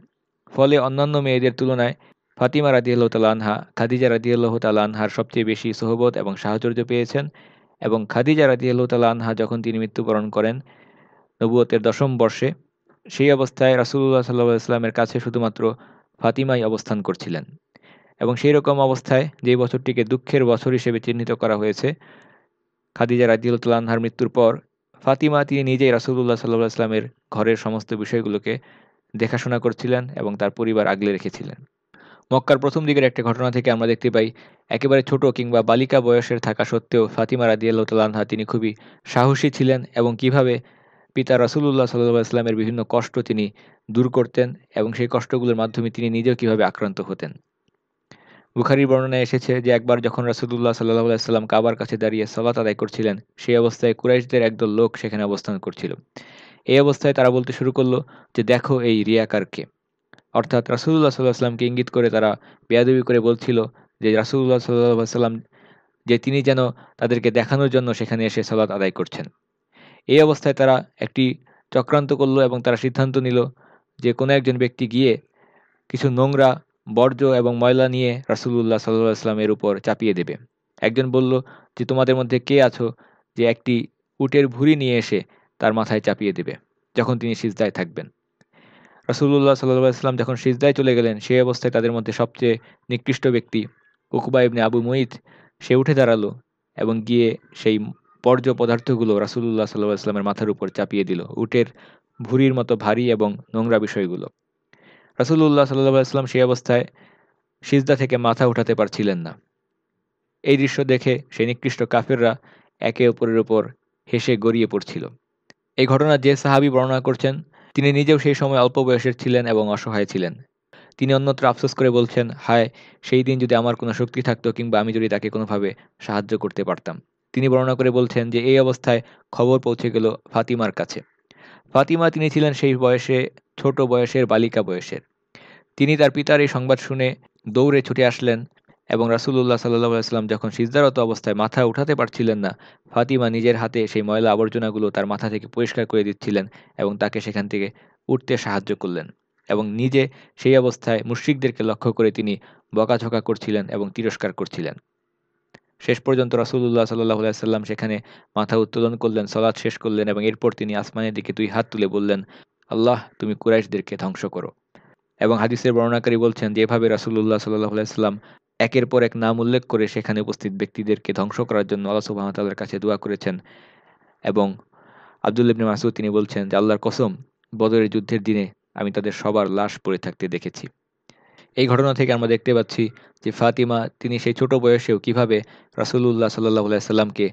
ফলে অন্যান্য মেয়েদের তুলনায় ফাতিমা রাদিয়াল্লাহ তালা আনহা খাদিজা রাদিয়াল্লাহ আল্লাহ আনহার সবচেয়ে বেশি সহবত এবং সাহচর্য পেয়েছেন এবং খাদিজা রাদিয়াল্লাহ তালা আনহা যখন তিনি মৃত্যুবরণ করেন নবুয়তের দশম বর্ষে সেই অবস্থায় রাসুলুল্লাহ সাল্লাহ ইসলামের কাছে শুধুমাত্র ফাতিমাই অবস্থান করছিলেন এবং সেই রকম অবস্থায় যে বছরটিকে দুঃখের বছর হিসেবে চিহ্নিত করা হয়েছে খাদিজা রাজিউল্লাহার মৃত্যুর পর ফাতিমা তিনি নিজেই রাসুলুল্লাহ সাল্লাহ ইসলামের ঘরের সমস্ত বিষয়গুলোকে দেখাশোনা করছিলেন এবং তার পরিবার আগলে রেখেছিলেন মক্কার প্রথম দিকের একটা ঘটনা থেকে আমরা দেখতে পাই একেবারে ছোট কিংবা বালিকা বয়সের থাকা সত্ত্বেও ফাতিমা রাজিয়াল্লাহা তিনি খুবই সাহসী ছিলেন এবং কিভাবে পিতা রাসুলুল্লাহ সাল্লাহ ইসলামের বিভিন্ন কষ্ট তিনি দূর করতেন এবং সেই কষ্টগুলোর মাধ্যমে তিনি নিজেও কীভাবে আক্রান্ত হতেন বুখারির বর্ণনায় এসেছে যে একবার যখন রাসুদুল্লাহ সাল্লাহ আলাইসাল্লাম কাবার কাছে দাঁড়িয়ে সালাত আদায় করছিলেন সেই অবস্থায় কুরাইশদের একদল লোক সেখানে অবস্থান করছিল এই অবস্থায় তারা বলতে শুরু করলো যে দেখো এই রিয়াকারকে অর্থাৎ রাসুদুল্লাহ সাল্লাহ সাল্লামকে ইঙ্গিত করে তারা বেয়াদবি করে বলছিল যে রাসুদুল্লাহ সাল্লাহ সাল্লাম যে তিনি যেন তাদেরকে দেখানোর জন্য সেখানে এসে সালাত আদায় করছেন এই অবস্থায় তারা একটি চক্রান্ত করলো এবং তারা সিদ্ধান্ত নিল যে কোনো একজন ব্যক্তি গিয়ে কিছু নোংরা বর্জ্য এবং ময়লা নিয়ে রাসুলুল্লাহ সাল্লাহ ইসলামের উপর চাপিয়ে দেবে একজন বলল যে তোমাদের মধ্যে কে আছো যে একটি উটের ভুড়ি নিয়ে এসে তার মাথায় চাপিয়ে দেবে যখন তিনি সিজদায় থাকবেন রাসুল্লাহ সাল্লাহ ইসলাম যখন সিজদায় চলে গেলেন সেই অবস্থায় তাদের মধ্যে সবচেয়ে নিকৃষ্ট ব্যক্তি উকুবা ইবনে আবু মঈদ সে উঠে দাঁড়ালো এবং গিয়ে সেই বর্জ্য পদার্থগুলো রাসুল্লাহ সাল্লাহ ইসলামের মাথার উপর চাপিয়ে দিল উটের ভুরির মতো ভারী এবং নোংরা বিষয়গুলো রাসুল্লাহ সাল্লাহ ইসলাম সেই অবস্থায় সিজদা থেকে মাথা উঠাতে পারছিলেন না এই দৃশ্য দেখে সেই নিকৃষ্ট কাফেররা একে অপরের ওপর হেসে গড়িয়ে পড়ছিল এই ঘটনা যে সাহাবি বর্ণনা করছেন তিনি নিজেও সেই সময় অল্প বয়সের ছিলেন এবং অসহায় ছিলেন তিনি অন্যত্র আফসোস করে বলছেন হায় সেই দিন যদি আমার কোনো শক্তি থাকতো কিংবা আমি যদি তাকে কোনোভাবে সাহায্য করতে পারতাম তিনি বর্ণনা করে বলছেন যে এই অবস্থায় খবর পৌঁছে গেল ফাতিমার কাছে ফাতিমা তিনি ছিলেন সেই বয়সে ছোট বয়সের বালিকা বয়সের তিনি তার পিতার এই সংবাদ শুনে দৌড়ে ছুটে আসলেন এবং সাল্লাহ সাল্লাম যখন সিজদারত অবস্থায় মাথা উঠাতে পারছিলেন না ফাতিমা নিজের হাতে সেই ময়লা আবর্জনাগুলো তার মাথা থেকে পরিষ্কার করে দিচ্ছিলেন এবং তাকে সেখান থেকে উঠতে সাহায্য করলেন এবং নিজে সেই অবস্থায় মুশ্রিকদেরকে লক্ষ্য করে তিনি বকাঝকা করছিলেন এবং তিরস্কার করছিলেন শেষ পর্যন্ত রাসুল্লাহ সাল্লাহ সাল্লাম সেখানে মাথা উত্তোলন করলেন সলাদ শেষ করলেন এবং এরপর তিনি আসমানের দিকে দুই হাত তুলে বললেন আল্লাহ তুমি কুরাইশদেরকে ধ্বংস করো এবং হাদিসের বর্ণনাকারী বলছেন যেভাবে রাসুল্লাহ সাল্লাহ সাল্লাম একের পর এক নাম উল্লেখ করে সেখানে উপস্থিত ব্যক্তিদেরকে ধ্বংস করার জন্য আল্লাহ সুবাহতাল্লার কাছে দোয়া করেছেন এবং আবদুল ইবনে মাসুদ তিনি বলছেন যে আল্লাহর কসম বদরের যুদ্ধের দিনে আমি তাদের সবার লাশ পড়ে থাকতে দেখেছি এই ঘটনা থেকে আমরা দেখতে পাচ্ছি যে ফাতিমা তিনি সেই ছোট বয়সেও কিভাবে রাসুলুল্লাহ সাল্লাহ সাল্লামকে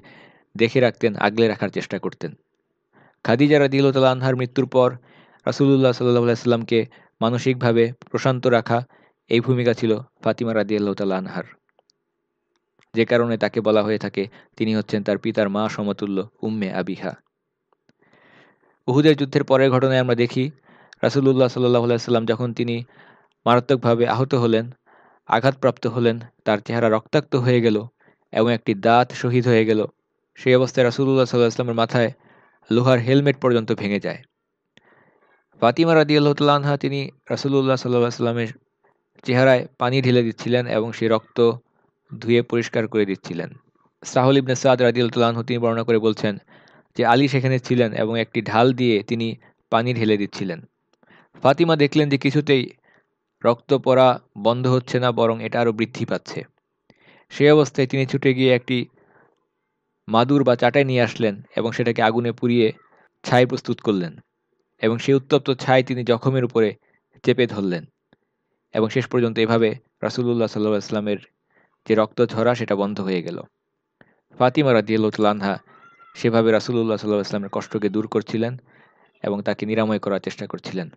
দেখে রাখতেন আগলে রাখার চেষ্টা করতেন খাদিজা তাল আনহার মৃত্যুর পর রাসুলুল্লাহ সাল্লাহ সাল্লামকে মানসিকভাবে প্রশান্ত রাখা এই ভূমিকা ছিল ফাতিমা রাদিয়াল্লাহ আনহার যে কারণে তাকে বলা হয়ে থাকে তিনি হচ্ছেন তার পিতার মা সমতুল্য উম্মে আবিহা উহুদের যুদ্ধের পরের ঘটনায় আমরা দেখি রাসুল্লাহ সাল্লাহ সাল্লাম যখন তিনি মারাত্মকভাবে আহত হলেন আঘাতপ্রাপ্ত হলেন তার চেহারা রক্তাক্ত হয়ে গেল এবং একটি দাঁত শহীদ হয়ে গেল সেই অবস্থায় রাসুল্লাহ সাল্লাহ আসলামের মাথায় লোহার হেলমেট পর্যন্ত ভেঙে যায় ফাতিমা রাদি আল্লাহতাল্লাহা তিনি রাসুল্লাহ সাল্লাহ আসলামের চেহারায় পানি ঢেলে দিচ্ছিলেন এবং সে রক্ত ধুয়ে পরিষ্কার করে দিচ্ছিলেন সাহল ইবনে সাদ রাদি আল্লাহ তিনি বর্ণনা করে বলছেন যে আলী সেখানে ছিলেন এবং একটি ঢাল দিয়ে তিনি পানি ঢেলে দিচ্ছিলেন ফাতিমা দেখলেন যে কিছুতেই রক্ত পড়া বন্ধ হচ্ছে না বরং এটা আরও বৃদ্ধি পাচ্ছে সেই অবস্থায় তিনি ছুটে গিয়ে একটি মাদুর বা চাটাই নিয়ে আসলেন এবং সেটাকে আগুনে পুড়িয়ে ছাই প্রস্তুত করলেন এবং সেই উত্তপ্ত ছাই তিনি জখমের উপরে চেপে ধরলেন এবং শেষ পর্যন্ত এভাবে রাসুল্লাহ সাল্লা ইসলামের যে রক্ত ঝরা সেটা বন্ধ হয়ে গেল ফাতিমা রাজিয়ালতলানহা সেভাবে রাসুল্লাহ সাল্লাহ ইসলামের কষ্টকে দূর করছিলেন এবং তাকে নিরাময় করার চেষ্টা করছিলেন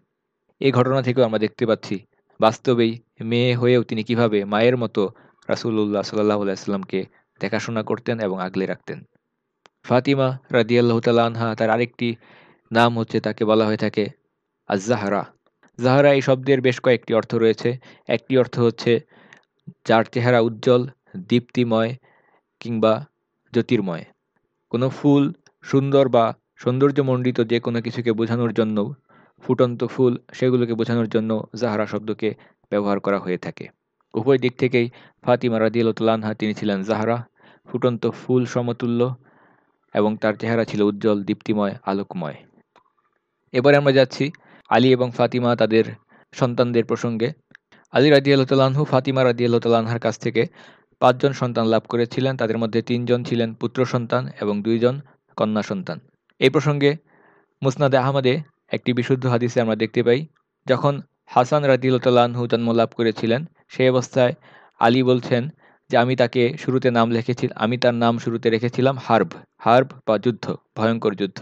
এই ঘটনা থেকেও আমরা দেখতে পাচ্ছি বাস্তবেই মেয়ে হয়েও তিনি কিভাবে মায়ের মতো রাসুল্লাহ সাল্লাহ আলাইস্লামকে দেখাশোনা করতেন এবং আগলে রাখতেন ফাতিমা রাদিয়াল্লাহ তাল আনহা তার আরেকটি নাম হচ্ছে তাকে বলা হয়ে থাকে আজাহারা জাহারা এই শব্দের বেশ কয়েকটি অর্থ রয়েছে একটি অর্থ হচ্ছে যার চেহারা উজ্জ্বল দীপ্তিময় কিংবা জ্যোতির্ময় কোনো ফুল সুন্দর বা সৌন্দর্যমণ্ডিত যে কোনো কিছুকে বোঝানোর জন্য ফুটন্ত ফুল সেগুলোকে বোঝানোর জন্য জাহারা শব্দকে ব্যবহার করা হয়ে থাকে উভয় দিক থেকেই ফাতিমা রাদিয়ালতলানহা তিনি ছিলেন জাহারা ফুটন্ত ফুল সমতুল্য এবং তার চেহারা ছিল উজ্জ্বল দীপ্তিময় আলোকময় এবারে আমরা যাচ্ছি আলী এবং ফাতিমা তাদের সন্তানদের প্রসঙ্গে আলী রাজিয়ালতালাহু ফাতিমা রাজিয়ালতালাহার কাছ থেকে পাঁচজন সন্তান লাভ করেছিলেন তাদের মধ্যে তিনজন ছিলেন পুত্র সন্তান এবং দুইজন কন্যা সন্তান এই প্রসঙ্গে মুসনাদে আহমদে একটি বিশুদ্ধ হাদিসে আমরা দেখতে পাই যখন হাসান জন্ম লাভ করেছিলেন সেই অবস্থায় আলী বলছেন যে আমি তাকে শুরুতে নাম লিখেছি আমি তার নাম শুরুতে রেখেছিলাম হার্ব হার্ব বা যুদ্ধ ভয়ঙ্কর যুদ্ধ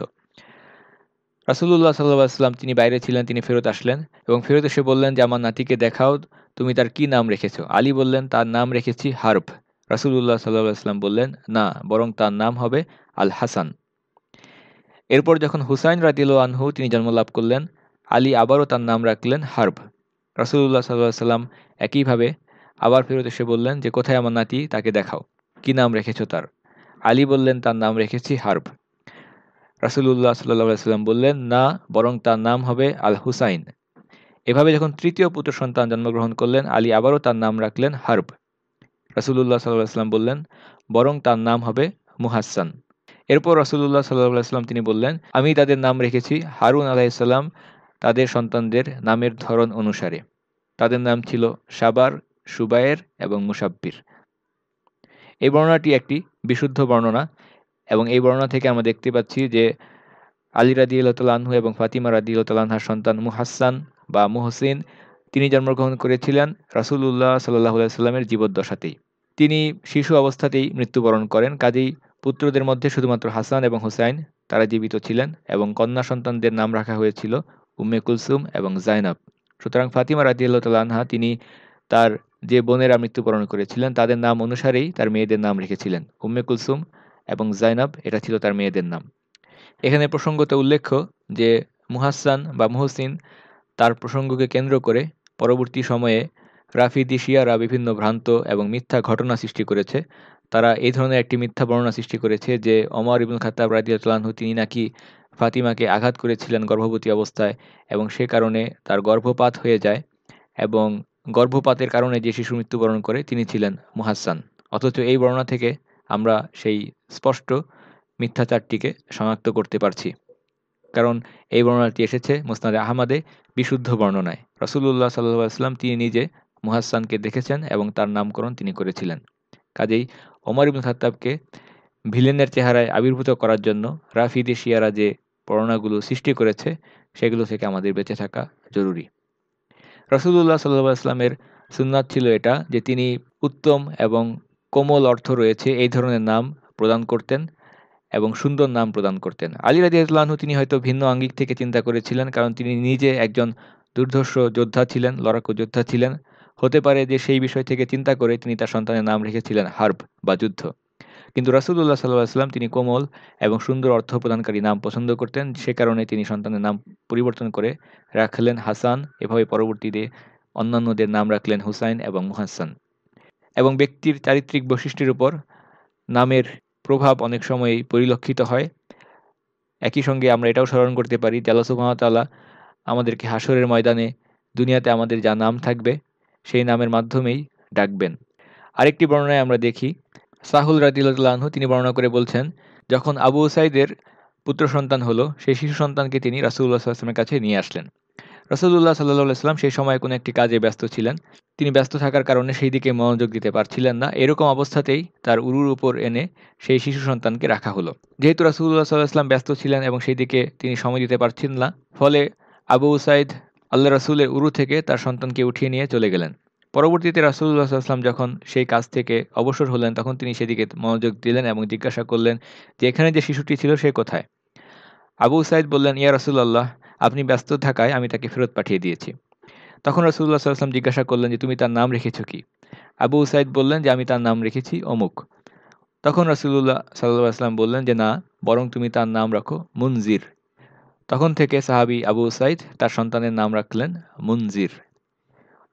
রাসুল্লাহ সাল্লাহ তিনি বাইরে ছিলেন তিনি ফেরত আসলেন এবং ফেরত এসে বললেন যে আমার নাতিকে দেখাও তুমি তার কি নাম রেখেছো আলী বললেন তার নাম রেখেছি হার্ব রাসুল্লাহ সাল্লাহ আসলাম বললেন না বরং তার নাম হবে আল হাসান এরপর যখন হুসাইন রাদিল আনহু তিনি জন্মলাভ করলেন আলী আবারও তার নাম রাখলেন হার্ব রাসুল্লাহ সাল্লাহ সাল্লাম একইভাবে আবার ফেরত এসে বললেন যে কোথায় আমার নাতি তাকে দেখাও কি নাম রেখেছ তার আলী বললেন তার নাম রেখেছি হার্ব রাসুলুল্লাহ সাল্লাহ সাল্লাম বললেন না বরং তার নাম হবে আল হুসাইন এভাবে যখন তৃতীয় পুত্র সন্তান জন্মগ্রহণ করলেন আলী আবারও তার নাম রাখলেন হার্ব রাসুলুল্লাহ সাল্লাহ সাল্লাম বললেন বরং তার নাম হবে মুহাসান এরপর রসুল্লাহ সাল্লাহ সাল্লাম তিনি বললেন আমি তাদের নাম রেখেছি হারুন আলাইসাল্লাম তাদের সন্তানদের নামের ধরন অনুসারে তাদের নাম ছিল সাবার সুবায়ের এবং মুসাব্বির এই বর্ণনাটি একটি বিশুদ্ধ বর্ণনা এবং এই বর্ণনা থেকে আমরা দেখতে পাচ্ছি যে আলী রাদি আল্লাহতালাহু এবং ফাতিমা রাদি আল্লাহতালাহার সন্তান মুহাসান বা মুহসিন তিনি জন্মগ্রহণ করেছিলেন রাসুলুল্লাহ সাল্লাহ সাল্লামের জীবদ্দশাতেই তিনি শিশু অবস্থাতেই মৃত্যুবরণ করেন কাজেই পুত্রদের মধ্যে শুধুমাত্র হাসান এবং হুসাইন তারা জীবিত ছিলেন এবং কন্যা সন্তানদের নাম রাখা হয়েছিল উম্মে কুলসুম এবং জাইনাব সুতরাং ফাতিমা রাজিয়াল্লাহ তাল্লাহা তিনি তার যে বোনেরা মৃত্যুবরণ করেছিলেন তাদের নাম অনুসারেই তার মেয়েদের নাম রেখেছিলেন উম্মে কুলসুম এবং জাইনাব এটা ছিল তার মেয়েদের নাম এখানে প্রসঙ্গত উল্লেখ্য যে মুহাসান বা মুহসিন তার প্রসঙ্গকে কেন্দ্র করে পরবর্তী সময়ে রাফিদিশিয়ারা বিভিন্ন ভ্রান্ত এবং মিথ্যা ঘটনা সৃষ্টি করেছে তারা এই ধরনের একটি মিথ্যা বর্ণনা সৃষ্টি করেছে যে অমর ইবুল খাতাব রাজিউল্লাহু তিনি নাকি ফাতিমাকে আঘাত করেছিলেন গর্ভবতী অবস্থায় এবং সে কারণে তার গর্ভপাত হয়ে যায় এবং গর্ভপাতের কারণে যে শিশু মৃত্যুবরণ করে তিনি ছিলেন মুহাসান অথচ এই বর্ণনা থেকে আমরা সেই স্পষ্ট মিথ্যাচারটিকে শনাক্ত করতে পারছি কারণ এই বর্ণনাটি এসেছে মুসনাদ আহমাদে বিশুদ্ধ বর্ণনায় রসুল্লাহ সাল্লাহ সাল্লাম তিনি নিজে মুহাসানকে দেখেছেন এবং তার নামকরণ তিনি করেছিলেন কাজেই ওমর ইবনুল খাত্তাবকে ভিলেনের চেহারায় আবির্ভূত করার জন্য রাফিদি শিয়ারা যে প্রণাগুলো সৃষ্টি করেছে সেগুলো থেকে আমাদের বেঁচে থাকা জরুরি রসুল্লাহ সাল্লা সুন্নাত ছিল এটা যে তিনি উত্তম এবং কোমল অর্থ রয়েছে এই ধরনের নাম প্রদান করতেন এবং সুন্দর নাম প্রদান করতেন আলী রাজি ইসলামহু তিনি হয়তো ভিন্ন আঙ্গিক থেকে চিন্তা করেছিলেন কারণ তিনি নিজে একজন দুর্ধর্ষ যোদ্ধা ছিলেন লড়াকু যোদ্ধা ছিলেন হতে পারে যে সেই বিষয় থেকে চিন্তা করে তিনি তার সন্তানের নাম রেখেছিলেন হার্ব বা যুদ্ধ কিন্তু রাসুদুল্লাহ সাল্লাহ সাল্লাম তিনি কোমল এবং সুন্দর অর্থ প্রদানকারী নাম পছন্দ করতেন সে কারণে তিনি সন্তানের নাম পরিবর্তন করে রাখলেন হাসান এভাবে পরবর্তীতে অন্যান্যদের নাম রাখলেন হুসাইন এবং মুহাসান এবং ব্যক্তির চারিত্রিক বৈশিষ্ট্যের উপর নামের প্রভাব অনেক সময় পরিলক্ষিত হয় একই সঙ্গে আমরা এটাও স্মরণ করতে পারি যে মহাতালা আমাদেরকে হাসরের ময়দানে দুনিয়াতে আমাদের যা নাম থাকবে সেই নামের মাধ্যমেই ডাকবেন আরেকটি বর্ণনায় আমরা দেখি সাহুল রাজিউল্লাহ তিনি বর্ণনা করে বলছেন যখন আবু ওসাইদের পুত্র সন্তান হলো সেই শিশু সন্তানকে তিনি রাসুল্লাহ সাল্লামের কাছে নিয়ে আসলেন রসদুল্লাহ সাল্লাহ সাল্লাম সেই সময় কোনো একটি কাজে ব্যস্ত ছিলেন তিনি ব্যস্ত থাকার কারণে সেই দিকে মনোযোগ দিতে পারছিলেন না এরকম অবস্থাতেই তার উরুর উপর এনে সেই শিশু সন্তানকে রাখা হলো যেহেতু রাসুল্লাহ সাল্লাহ আসলাম ব্যস্ত ছিলেন এবং সেই দিকে তিনি সময় দিতে পারছিলেন না ফলে আবু সাইদ আল্লাহ রাসুলের উরু থেকে তার সন্তানকে উঠিয়ে নিয়ে চলে গেলেন পরবর্তীতে রাসুল্লাহ সাল্লাম যখন সেই কাজ থেকে অবসর হলেন তখন তিনি সেদিকে মনোযোগ দিলেন এবং জিজ্ঞাসা করলেন যে এখানে যে শিশুটি ছিল সে কোথায় আবু সাইদ বললেন ইয়া রাসুল্লাহ আপনি ব্যস্ত থাকায় আমি তাকে ফেরত পাঠিয়ে দিয়েছি তখন রাসুল্লাহ সাল্লাম জিজ্ঞাসা করলেন যে তুমি তার নাম রেখেছ কি আবু সাইদ বললেন যে আমি তার নাম রেখেছি অমুক তখন রাসুল্লাহ সাল্লাহ আসলাম বললেন যে না বরং তুমি তার নাম রাখো মুনজির তখন থেকে সাহাবি আবু সাইদ তার সন্তানের নাম রাখলেন মুনজির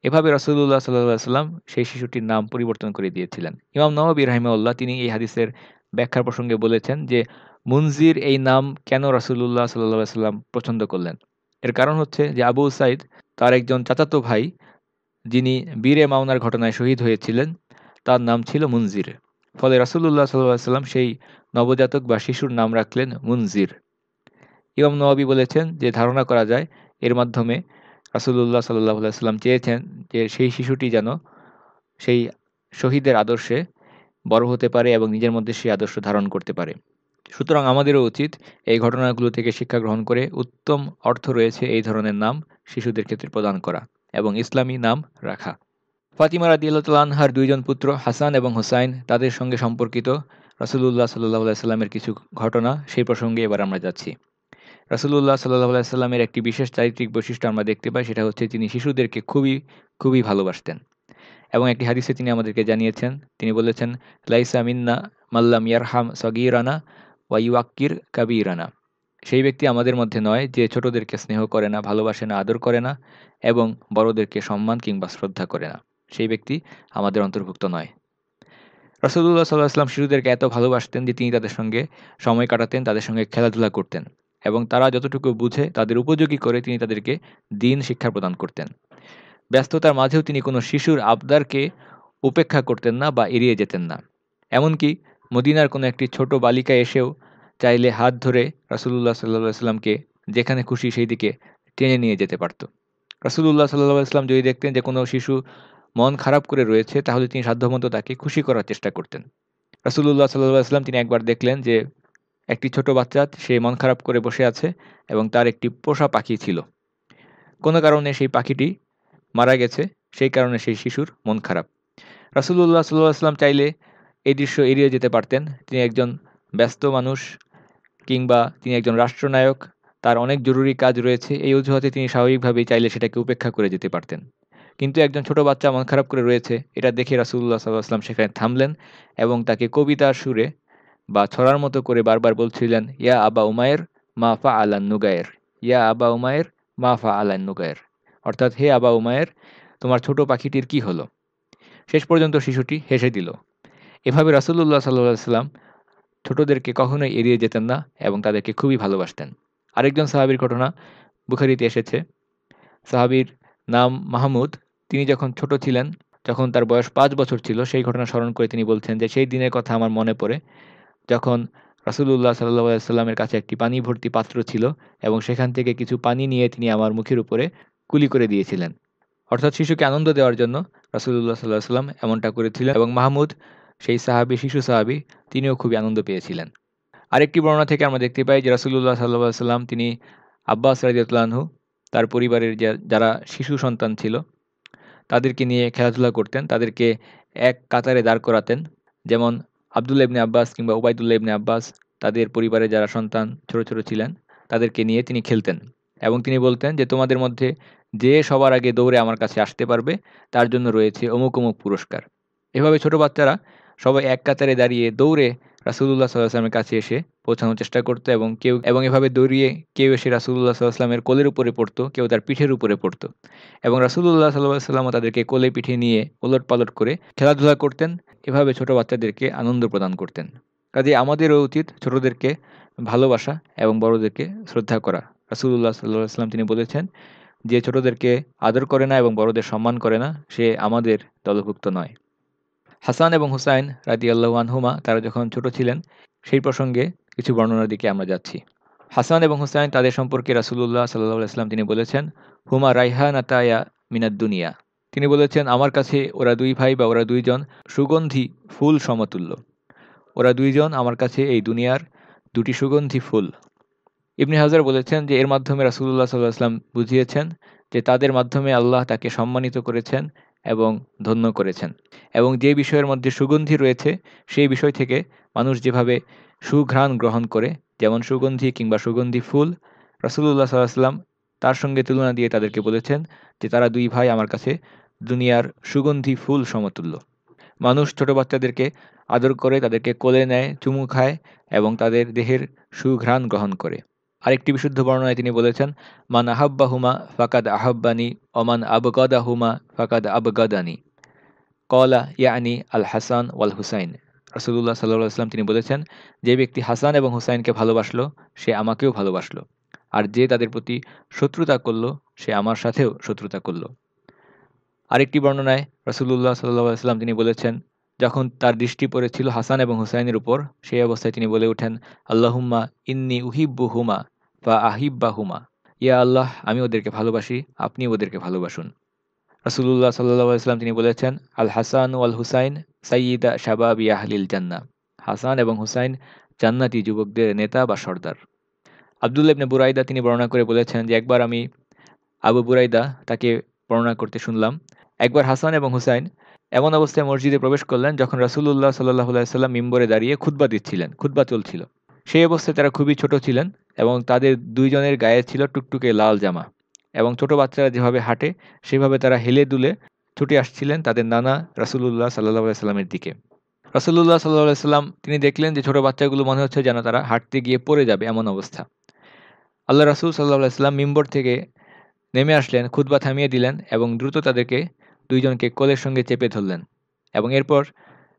এভাবে রসুল্লাহ সাল্লাহ সাল্লাম সেই শিশুটির নাম পরিবর্তন করে দিয়েছিলেন ইমাম নবাবী রাহিমাউল্লাহ তিনি এই হাদিসের ব্যাখ্যা প্রসঙ্গে বলেছেন যে মুনজির এই নাম কেন রসুল্লাহ সাল্লাহ সাল্লাম পছন্দ করলেন এর কারণ হচ্ছে যে আবু সাইদ তার একজন চাচাতো ভাই যিনি বীরে মাওনার ঘটনায় শহীদ হয়েছিলেন তার নাম ছিল মুনজির ফলে রাসুল্লাহ সাল্লাহ সাল্লাম সেই নবজাতক বা শিশুর নাম রাখলেন মুনজির ইমাম নবাবী বলেছেন যে ধারণা করা যায় এর মাধ্যমে রাসুল্লাহ সাল্লাহ সাল্লাম চেয়েছেন যে সেই শিশুটি যেন সেই শহীদের আদর্শে বড় হতে পারে এবং নিজের মধ্যে সেই আদর্শ ধারণ করতে পারে সুতরাং আমাদেরও উচিত এই ঘটনাগুলো থেকে শিক্ষা গ্রহণ করে উত্তম অর্থ রয়েছে এই ধরনের নাম শিশুদের ক্ষেত্রে প্রদান করা এবং ইসলামী নাম রাখা ফাতিমা রাদিউল্লাহার দুইজন পুত্র হাসান এবং হোসাইন তাদের সঙ্গে সম্পর্কিত রাসুলুল্লাহ সাল্লাহ সাল্লামের কিছু ঘটনা সেই প্রসঙ্গে এবার আমরা যাচ্ছি রাসুল্লাহ সাল্লাহ সাল্লামের একটি বিশেষ চারিত্রিক বৈশিষ্ট্য আমরা দেখতে পাই সেটা হচ্ছে তিনি শিশুদেরকে খুবই খুবই ভালোবাসতেন এবং একটি হাদিসে তিনি আমাদেরকে জানিয়েছেন তিনি বলেছেন লাইসা মিন্না মাল্লাম ইয়ারহাম সগিরানা ওয়াইওয়াক্কির কাবিরানা সেই ব্যক্তি আমাদের মধ্যে নয় যে ছোটদেরকে স্নেহ করে না ভালোবাসে না আদর করে না এবং বড়দেরকে সম্মান কিংবা শ্রদ্ধা করে না সেই ব্যক্তি আমাদের অন্তর্ভুক্ত নয় রসদুল্লাহ সাল্লাহ আসলাম শিশুদেরকে এত ভালোবাসতেন যে তিনি তাদের সঙ্গে সময় কাটাতেন তাদের সঙ্গে খেলাধুলা করতেন এবং তারা যতটুকু বুঝে তাদের উপযোগী করে তিনি তাদেরকে দিন শিক্ষা প্রদান করতেন ব্যস্ততার মাঝেও তিনি কোনো শিশুর আবদারকে উপেক্ষা করতেন না বা এড়িয়ে যেতেন না এমনকি মদিনার কোনো একটি ছোট বালিকা এসেও চাইলে হাত ধরে রাসুলুল্লাহ সাল্লাহ সাল্লামকে যেখানে খুশি সেই দিকে টেনে নিয়ে যেতে পারত রাসুলুল্লাহ সাল্লাহ যদি দেখতেন যে কোনো শিশু মন খারাপ করে রয়েছে তাহলে তিনি সাধ্যমতো তাকে খুশি করার চেষ্টা করতেন রাসুলুল্লাহ সাল্লাহ সাল্লাম তিনি একবার দেখলেন যে একটি ছোট বাচ্চা সে মন খারাপ করে বসে আছে এবং তার একটি পোষা পাখি ছিল কোনো কারণে সেই পাখিটি মারা গেছে সেই কারণে সেই শিশুর মন খারাপ রাসুল্লাহ সাল্লাহ চাইলে এই দৃশ্য এড়িয়ে যেতে পারতেন তিনি একজন ব্যস্ত মানুষ কিংবা তিনি একজন রাষ্ট্রনায়ক তার অনেক জরুরি কাজ রয়েছে এই অজুহাতে তিনি স্বাভাবিকভাবেই চাইলে সেটাকে উপেক্ষা করে যেতে পারতেন কিন্তু একজন ছোট বাচ্চা মন খারাপ করে রয়েছে এটা দেখে রাসুল্লাহ সাল্লাহ আসলাম সেখানে থামলেন এবং তাকে কবিতার সুরে বা ছড়ার মতো করে বারবার বলছিলেন ইয়া আবা উমায়ের মা ফা আলান নুগায়ের ইয়া আবা উমায়ের মা ফা আলান নুগায়ের অর্থাৎ হে আবা উমায়ের তোমার ছোট পাখিটির কি হলো শেষ পর্যন্ত শিশুটি হেসে দিল এভাবে রাসুল্লাহ সাল্লাহ সাল্লাম ছোটদেরকে কখনোই এড়িয়ে যেতেন না এবং তাদেরকে খুবই ভালোবাসতেন আরেকজন সাহাবির ঘটনা বুখারিতে এসেছে সাহাবির নাম মাহমুদ তিনি যখন ছোট ছিলেন যখন তার বয়স পাঁচ বছর ছিল সেই ঘটনা স্মরণ করে তিনি বলছেন যে সেই দিনের কথা আমার মনে পড়ে যখন রাসুলুল্লাহ সাল্লাহ সাল্লামের কাছে একটি পানি ভর্তি পাত্র ছিল এবং সেখান থেকে কিছু পানি নিয়ে তিনি আমার মুখের উপরে কুলি করে দিয়েছিলেন অর্থাৎ শিশুকে আনন্দ দেওয়ার জন্য রাসুলুল্লাহ সাল্লাহ সাল্লাম এমনটা করেছিলেন এবং মাহমুদ সেই সাহাবি শিশু সাহাবি তিনিও খুবই আনন্দ পেয়েছিলেন আরেকটি বর্ণনা থেকে আমরা দেখতে পাই যে রাসুলুল্লাহ সাল্লাহ সাল্লাম তিনি আব্বাস রাজিউতলানহু তার পরিবারের যারা শিশু সন্তান ছিল তাদেরকে নিয়ে খেলাধুলা করতেন তাদেরকে এক কাতারে দাঁড় করাতেন যেমন আবদুল্লা ইবনে আব্বাস কিংবা ওবায়দুল্লা ইবনে আব্বাস তাদের পরিবারে যারা সন্তান ছোট ছোট ছিলেন তাদেরকে নিয়ে তিনি খেলতেন এবং তিনি বলতেন যে তোমাদের মধ্যে যে সবার আগে দৌড়ে আমার কাছে আসতে পারবে তার জন্য রয়েছে অমুক অমুক পুরস্কার এভাবে ছোট বাচ্চারা সবাই এক কাতারে দাঁড়িয়ে দৌড়ে রাসুদুল্লাহ আসলামের কাছে এসে পৌঁছানোর চেষ্টা করতো এবং কেউ এবং এভাবে দৌড়িয়ে কেউ এসে রাসুল্লাহ সাল্লাহামের কোলের উপরে পড়তো কেউ তার পিঠের উপরে পড়তো এবং রাসুল্লাহ সাল্লাহ সাল্লামও তাদেরকে কোলে পিঠে নিয়ে ওলট পালট করে খেলাধুলা করতেন এভাবে ছোট বাচ্চাদেরকে আনন্দ প্রদান করতেন কাজে আমাদেরও উচিত ছোটদেরকে ভালোবাসা এবং বড়দেরকে শ্রদ্ধা করা রাসুল্লাহ সাল্লাহ সাল্লাম তিনি বলেছেন যে ছোটদেরকে আদর করে না এবং বড়দের সম্মান করে না সে আমাদের দলভুক্ত নয় হাসান এবং হুসাইন রাজি আল্লাহ আনহুমা তারা যখন ছোট ছিলেন সেই প্রসঙ্গে কিছু বর্ণনার দিকে আমরা যাচ্ছি হাসান এবং হুসাইন তাদের সম্পর্কে রাসুল্লাহ সাল্লাহ ইসলাম তিনি বলেছেন হুমা রাইহান আতায়া মিনাদ দুনিয়া তিনি বলেছেন আমার কাছে ওরা দুই ভাই বা ওরা দুইজন সুগন্ধি ফুল সমতুল্য ওরা দুইজন আমার কাছে এই দুনিয়ার দুটি সুগন্ধি ফুল ইবনি হাজার বলেছেন যে এর মাধ্যমে রাসুল্লাহ সাল্লাহ আসলাম বুঝিয়েছেন যে তাদের মাধ্যমে আল্লাহ তাকে সম্মানিত করেছেন এবং ধন্য করেছেন এবং যে বিষয়ের মধ্যে সুগন্ধি রয়েছে সেই বিষয় থেকে মানুষ যেভাবে সুঘ্রাণ গ্রহণ করে যেমন সুগন্ধি কিংবা সুগন্ধি ফুল রসুল্লাহ সাল্লাহাম তার সঙ্গে তুলনা দিয়ে তাদেরকে বলেছেন যে তারা দুই ভাই আমার কাছে দুনিয়ার সুগন্ধি ফুল সমতুল্য মানুষ ছোট বাচ্চাদেরকে আদর করে তাদেরকে কোলে নেয় চুমু খায় এবং তাদের দেহের সুঘ্রাণ গ্রহণ করে আরেকটি বিশুদ্ধ বর্ণনায় তিনি বলেছেন মান হুমা ফাকাদ ওমান আবগদা হুমা ফাকাদ আবগাদানি কলা ইয়ানি আল হাসান ওয়াল হুসাইন রসুল্লাহ সাল্লাহ আসলাম তিনি বলেছেন যে ব্যক্তি হাসান এবং হুসাইনকে ভালোবাসল সে আমাকেও ভালোবাসলো আর যে তাদের প্রতি শত্রুতা করল সে আমার সাথেও শত্রুতা করল আরেকটি বর্ণনায় রসুল্লাহ সাল্লাহ আসলাম তিনি বলেছেন যখন তার দৃষ্টি পড়েছিল হাসান এবং হুসাইনের উপর সেই অবস্থায় তিনি বলে ওঠেন আল্লাহুম্মা ইন্নি উহিব্বু হুমা বা আহিব্বা হুমা ইয়া আল্লাহ আমি ওদেরকে ভালোবাসি আপনি ওদেরকে ভালোবাসুন রাসুলুল্লাহ সাল্লাহ ইসলাম তিনি বলেছেন আল হাসান আল হুসাইন সাইয়িদা শাবাব ইয়াহলিল জান্না হাসান এবং হুসাইন জান্নাতি যুবকদের নেতা বা সর্দার আবদুল্লা ইবনে বুরাইদা তিনি বর্ণনা করে বলেছেন যে একবার আমি আবু বুরাইদা তাকে বর্ণনা করতে শুনলাম একবার হাসান এবং হুসাইন এমন অবস্থায় মসজিদে প্রবেশ করলেন যখন রাসুল্লাহ সাল্লাহ সাল্লাম মিম্বরে দাঁড়িয়ে খুদ্া দিচ্ছিলেন খুদ্া চলছিল সেই অবস্থায় তারা খুবই ছোট ছিলেন এবং তাদের দুইজনের গায়ে ছিল টুকটুকে লাল জামা এবং ছোট বাচ্চারা যেভাবে হাঁটে সেভাবে তারা হেলে দুলে ছুটে আসছিলেন তাদের নানা রাসুলুল্লাহ সাল্লাহ সাল্লামের দিকে রাসুল্লাহ সাল্লাহ সাল্লাম তিনি দেখলেন যে ছোট বাচ্চাগুলো মনে হচ্ছে যেন তারা হাঁটতে গিয়ে পড়ে যাবে এমন অবস্থা আল্লাহ রাসুল সাল্লাহ সাল্লাম মিম্বর থেকে নেমে আসলেন খুদবা থামিয়ে দিলেন এবং দ্রুত তাদেরকে দুইজনকে কোলের সঙ্গে চেপে ধরলেন এবং এরপর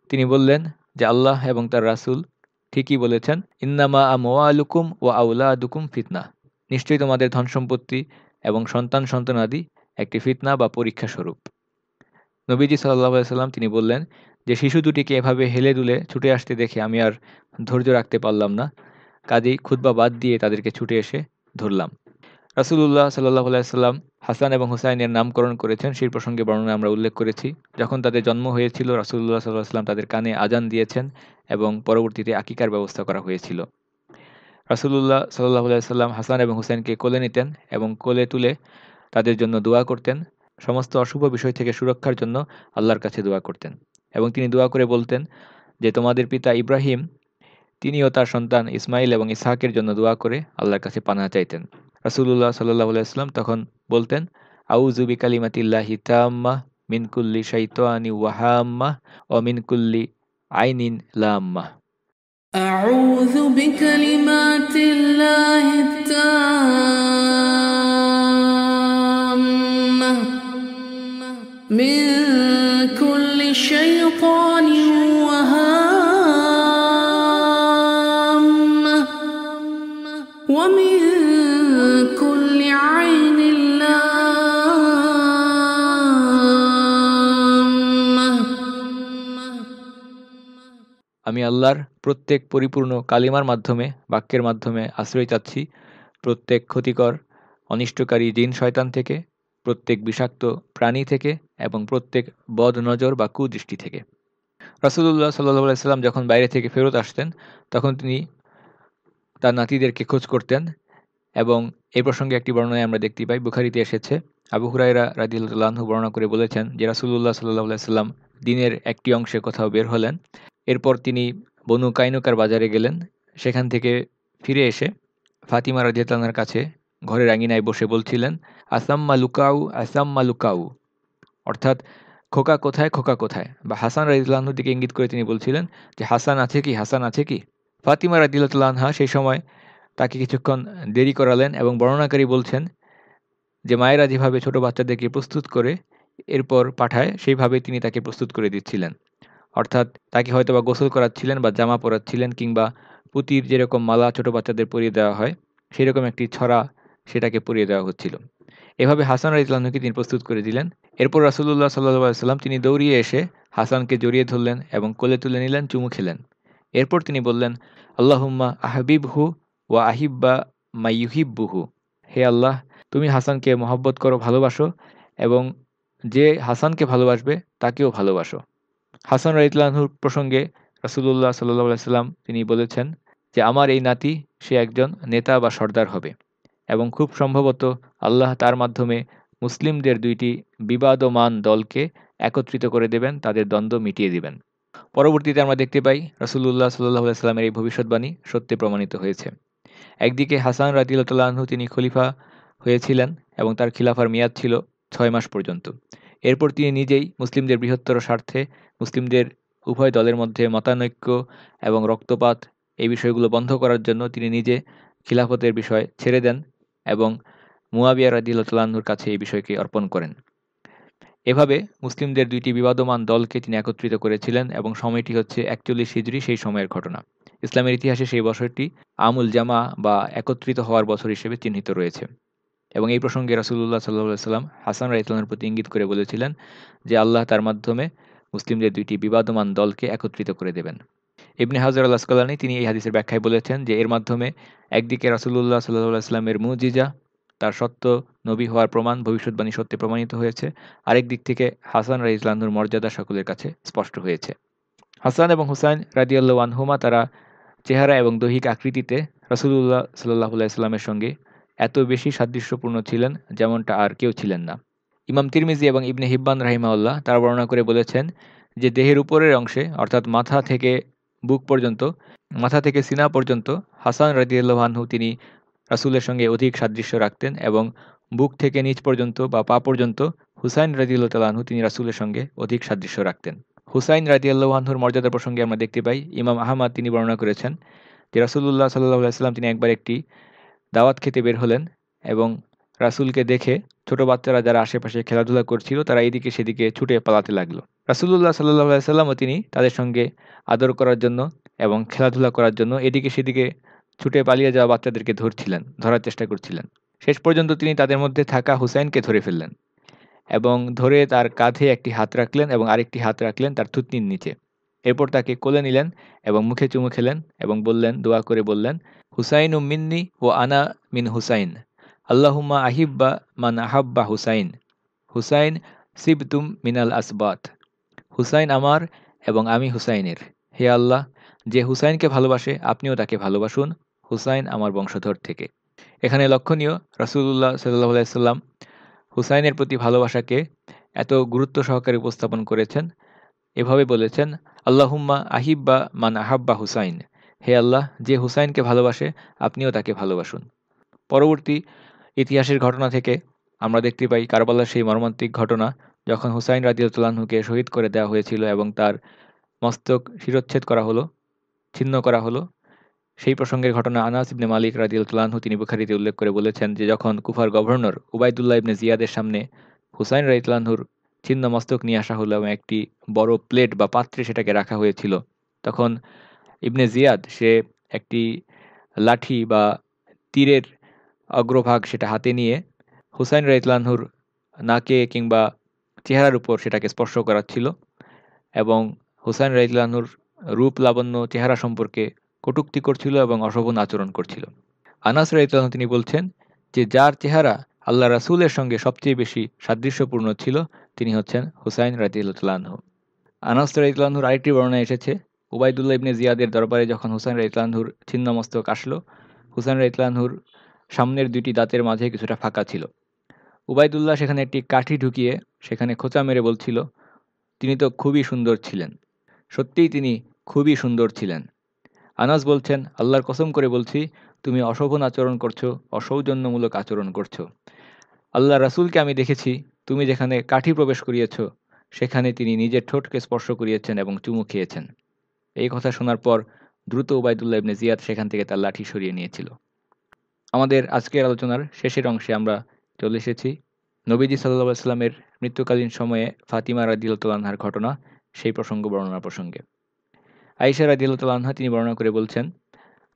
তিনি বললেন যে আল্লাহ এবং তার রাসুল ঠিকই বলেছেন ইন্নামা আলুকুম ও আউলাদুকুম ফিতনা নিশ্চয়ই তোমাদের ধন সম্পত্তি এবং সন্তান সন্তানাদি একটি ফিতনা বা পরীক্ষা স্বরূপ নবীজি সাল্লাহ সাল্লাম তিনি বললেন যে শিশু দুটিকে এভাবে হেলে দুলে ছুটে আসতে দেখে আমি আর ধৈর্য রাখতে পারলাম না কাজেই খুদ্া বাদ দিয়ে তাদেরকে ছুটে এসে ধরলাম রাসুলুল্লাহ সাল্লাহ আলাইসাল্লাম হাসান এবং হুসাইনের নামকরণ করেছেন সেই প্রসঙ্গে বর্ণনা আমরা উল্লেখ করেছি যখন তাদের জন্ম হয়েছিল রাসুলুল্লাহ সাল্লাহ সাল্লাম তাদের কানে আজান দিয়েছেন এবং পরবর্তীতে আকিকার ব্যবস্থা করা হয়েছিল রাসুলুল্লাহ সাল্লাহ আলাইসাল্লাম হাসান এবং হুসাইনকে কোলে নিতেন এবং কোলে তুলে তাদের জন্য দোয়া করতেন সমস্ত অশুভ বিষয় থেকে সুরক্ষার জন্য আল্লাহর কাছে দোয়া করতেন এবং তিনি দোয়া করে বলতেন যে তোমাদের পিতা ইব্রাহিম তিনিও তার সন্তান ইসমাইল এবং ইসহাকের জন্য দোয়া করে আল্লাহর কাছে পানা চাইতেন রাসুল্লাহ সাল্লাহ আলাইসলাম তখন বলতেন আউজুবি কালিমাতিল্লাহি তাম্মা মিনকুল্লি শৈতানি ওয়াহাম্মা ও মিনকুল্লি আইনিন লাম্মা أعوذ بكلمات الله التامة من كل شيطان আমি আল্লাহর প্রত্যেক পরিপূর্ণ কালিমার মাধ্যমে বাক্যের মাধ্যমে আশ্রয় চাচ্ছি প্রত্যেক ক্ষতিকর অনিষ্টকারী জিন শয়তান থেকে প্রত্যেক বিষাক্ত প্রাণী থেকে এবং প্রত্যেক বদ নজর বা কুদৃষ্টি থেকে রাসুদুল্লাহ সাল্লাহ সাল্লাম যখন বাইরে থেকে ফেরত আসতেন তখন তিনি তার নাতিদেরকে খোঁজ করতেন এবং এ প্রসঙ্গে একটি বর্ণনায় আমরা দেখতে পাই বুখারিতে এসেছে আবু হুরাইরা রাদিল্লাহু বর্ণনা করে বলেছেন যে রাসুল্লাহ সাল্লাহ সাল্লাম দিনের একটি অংশে কোথাও বের হলেন এরপর তিনি বনু কাইনুকার বাজারে গেলেন সেখান থেকে ফিরে এসে ফাতিমা রাজিয়াতালার কাছে ঘরের আঙিনায় বসে বলছিলেন আসাম্মা লুকাউ আসাম্মা লুকাউ অর্থাৎ খোকা কোথায় খোকা কোথায় বা হাসান রাজিউল্লাহর দিকে ইঙ্গিত করে তিনি বলছিলেন যে হাসান আছে কি হাসান আছে কি ফাতিমা রাজিউল্লাহা সেই সময় তাকে কিছুক্ষণ দেরি করালেন এবং বর্ণনাকারী বলছেন যে মায়েরা যেভাবে ছোটো বাচ্চাদেরকে প্রস্তুত করে এরপর পাঠায় সেইভাবে তিনি তাকে প্রস্তুত করে দিচ্ছিলেন অর্থাৎ তাকে হয়তো বা গোসল করাচ্ছিলেন বা জামা পরাচ্ছিলেন কিংবা পুতির যেরকম মালা ছোট বাচ্চাদের পরিয়ে দেওয়া হয় সেরকম একটি ছড়া সেটাকে পরিয়ে দেওয়া হচ্ছিল এভাবে হাসান আলী ইসলামকে তিনি প্রস্তুত করে দিলেন এরপর রাসুল্লাহ সাল্লাহ সাল্লাম তিনি দৌড়িয়ে এসে হাসানকে জড়িয়ে ধরলেন এবং কোলে তুলে নিলেন চুমু খেলেন এরপর তিনি বললেন আল্লাহুম্মা আহবিব হু ওয়া আহিব্বা মাইহিব্বুহু হে আল্লাহ তুমি হাসানকে মহব্বত করো ভালোবাসো এবং যে হাসানকে ভালোবাসবে তাকেও ভালোবাসো হাসান রাইতলানহুর প্রসঙ্গে রাসুলুল্লাহ সাল্লাহ সাল্লাম তিনি বলেছেন যে আমার এই নাতি সে একজন নেতা বা সর্দার হবে এবং খুব সম্ভবত আল্লাহ তার মাধ্যমে মুসলিমদের দুইটি বিবাদমান দলকে একত্রিত করে দেবেন তাদের দ্বন্দ্ব মিটিয়ে দিবেন পরবর্তীতে আমরা দেখতে পাই রাসুলুল্লাহ সাল্লাহ সাল্লামের এই ভবিষ্যৎবাণী সত্যে প্রমাণিত হয়েছে একদিকে হাসান রাতিলতাল্লাহু তিনি খলিফা হয়েছিলেন এবং তার খিলাফার মেয়াদ ছিল ছয় মাস পর্যন্ত এরপর তিনি নিজেই মুসলিমদের বৃহত্তর স্বার্থে মুসলিমদের উভয় দলের মধ্যে মতানৈক্য এবং রক্তপাত এই বিষয়গুলো বন্ধ করার জন্য তিনি নিজে খিলাফতের বিষয় ছেড়ে দেন এবং মুয়াবিয়া রাদিলতলান্নুর কাছে এই বিষয়কে অর্পণ করেন এভাবে মুসলিমদের দুইটি বিবাদমান দলকে তিনি একত্রিত করেছিলেন এবং সময়টি হচ্ছে একচল্লিশ হিজড়ি সেই সময়ের ঘটনা ইসলামের ইতিহাসে সেই বছরটি আমুল জামা বা একত্রিত হওয়ার বছর হিসেবে চিহ্নিত রয়েছে এবং এই প্রসঙ্গে রাসুল্লাহ সাল্লাহ সাল্লাম হাসান রাইতলামের প্রতি ইঙ্গিত করে বলেছিলেন যে আল্লাহ তার মাধ্যমে মুসলিমদের দুইটি বিবাদমান দলকে একত্রিত করে দেবেন ইবনে হাজার আল্লাহ স্কলানি তিনি এই হাদিসের ব্যাখ্যায় বলেছেন যে এর মাধ্যমে একদিকে রাসুল্লাহ সাল্লাহ আসলামের মুজিজা তার সত্য নবী হওয়ার প্রমাণ ভবিষ্যৎবাণী সত্যে প্রমাণিত হয়েছে আরেক দিক থেকে হাসান রাই ইসলামুর মর্যাদা সকলের কাছে স্পষ্ট হয়েছে হাসান এবং হুসাইন রাজিয়াল্লা আনহুমা তারা চেহারা এবং দৈহিক আকৃতিতে রসুল্লাহ সাল্লাহ ইসলামের সঙ্গে এত বেশি সাদৃশ্যপূর্ণ ছিলেন যেমনটা আর কেউ ছিলেন না ইমাম তিরমিজি এবং ইবনে হিব্বান রাহিমাউল্লাহ তার বর্ণনা করে বলেছেন যে দেহের উপরের অংশে অর্থাৎ মাথা থেকে বুক পর্যন্ত মাথা থেকে সিনা পর্যন্ত হাসান রাজিউল্লাহানহু তিনি রাসুলের সঙ্গে অধিক সাদৃশ্য রাখতেন এবং বুক থেকে নিচ পর্যন্ত বা পা পর্যন্ত হুসাইন রাজিউল্লাহু তিনি রাসুলের সঙ্গে অধিক সাদৃশ্য রাখতেন হুসাইন রাজিউল্লাহানহুর মর্যাদা প্রসঙ্গে আমরা দেখতে পাই ইমাম আহমাদ তিনি বর্ণনা করেছেন যে রাসুল্লাহ সাল্লাহ সাল্লাম তিনি একবার একটি দাওয়াত খেতে বের হলেন এবং রাসুলকে দেখে ছোট বাচ্চারা যারা আশেপাশে খেলাধুলা করছিল তারা এদিকে সেদিকে ছুটে পালাতে লাগলো রাসুল্লাহ সাল্লাহ সাল্লামও তিনি তাদের সঙ্গে আদর করার জন্য এবং খেলাধুলা করার জন্য এদিকে সেদিকে ছুটে পালিয়ে যাওয়া বাচ্চাদেরকে ধরছিলেন ধরার চেষ্টা করছিলেন শেষ পর্যন্ত তিনি তাদের মধ্যে থাকা হুসাইনকে ধরে ফেললেন এবং ধরে তার কাঁধে একটি হাত রাখলেন এবং আরেকটি হাত রাখলেন তার থুতনির নিচে এরপর তাকে কোলে নিলেন এবং মুখে চুমু খেলেন এবং বললেন দোয়া করে বললেন হুসাইন ও মিন্নি ও আনা মিন হুসাইন আল্লাহুমা আহিব্বা মান আহাব্বা হুসাইন হুসাইন সিবতুম মিনাল আসবাত হুসাইন আমার এবং আমি হুসাইনের হে আল্লাহ যে হুসাইনকে ভালোবাসে আপনিও তাকে ভালোবাসুন হুসাইন আমার বংশধর থেকে এখানে লক্ষণীয় রাসুলুল্লাহ সাল্লাহ আলাইসাল্লাম হুসাইনের প্রতি ভালোবাসাকে এত গুরুত্ব সহকারে উপস্থাপন করেছেন এভাবে বলেছেন আল্লাহুম্মা আহিব্বা মান আহাব্বা হুসাইন হে আল্লাহ যে হুসাইনকে ভালোবাসে আপনিও তাকে ভালোবাসুন পরবর্তী ইতিহাসের ঘটনা থেকে আমরা দেখতে পাই কারবালার সেই মর্মান্তিক ঘটনা যখন হুসাইন রাজিউতুল্লাহনুকে শহীদ করে দেওয়া হয়েছিল এবং তার মস্তক শিরোচ্ছেদ করা হলো ছিন্ন করা হলো সেই প্রসঙ্গের ঘটনা আনাস ইবনে মালিক রাজিউল্লাহু তিনি বুখারিতে উল্লেখ করে বলেছেন যে যখন কুফার গভর্নর উবায়দুল্লাহ ইবনে জিয়াদের সামনে হুসাইন রাজিউল্লাহুর ছিন্ন মস্তক নিয়ে আসা হলো এবং একটি বড় প্লেট বা পাত্রে সেটাকে রাখা হয়েছিল তখন ইবনে জিয়াদ সে একটি লাঠি বা তীরের অগ্রভাগ সেটা হাতে নিয়ে হুসাইন রাইতলানহুর নাকে কিংবা চেহারার উপর সেটাকে স্পর্শ করাচ্ছিল এবং হুসাইন রাইতলানহুর রূপ লাবণ্য চেহারা সম্পর্কে কটুক্তি করছিল এবং অশোভন আচরণ করছিল আনাস রাইতলানহ তিনি বলছেন যে যার চেহারা আল্লাহ রাসুলের সঙ্গে সবচেয়ে বেশি সাদৃশ্যপূর্ণ ছিল তিনি হচ্ছেন হুসাইন রাজিউল্লাহ আনাস রাইতলানহুর আরেকটি বর্ণনা এসেছে উবায়দুল্লাহ ইবনে জিয়াদের দরবারে যখন হুসাইন রাইতলানহুর ছিন্নমস্তক আসলো হুসাইন রাইতলানহুর সামনের দুইটি দাঁতের মাঝে কিছুটা ফাঁকা ছিল উবায়দুল্লাহ সেখানে একটি কাঠি ঢুকিয়ে সেখানে খোঁচা মেরে বলছিল তিনি তো খুবই সুন্দর ছিলেন সত্যিই তিনি খুবই সুন্দর ছিলেন আনাস বলছেন আল্লাহর কসম করে বলছি তুমি অশোভন আচরণ করছো অসৌজন্যমূলক আচরণ করছো আল্লাহ রাসুলকে আমি দেখেছি তুমি যেখানে কাঠি প্রবেশ করিয়েছ সেখানে তিনি নিজের ঠোঁটকে স্পর্শ করিয়েছেন এবং চুমু খেয়েছেন এই কথা শোনার পর দ্রুত উবায়দুল্লাহ ইবনে জিয়াদ সেখান থেকে তার লাঠি সরিয়ে নিয়েছিল আমাদের আজকের আলোচনার শেষের অংশে আমরা চলে এসেছি নবীজি সাল্লা সাল্লামের মৃত্যুকালীন সময়ে ফাতিমা রাদিলতালাহার ঘটনা সেই প্রসঙ্গ বর্ণনা প্রসঙ্গে আইসা রাদিলতালাহা তিনি বর্ণনা করে বলছেন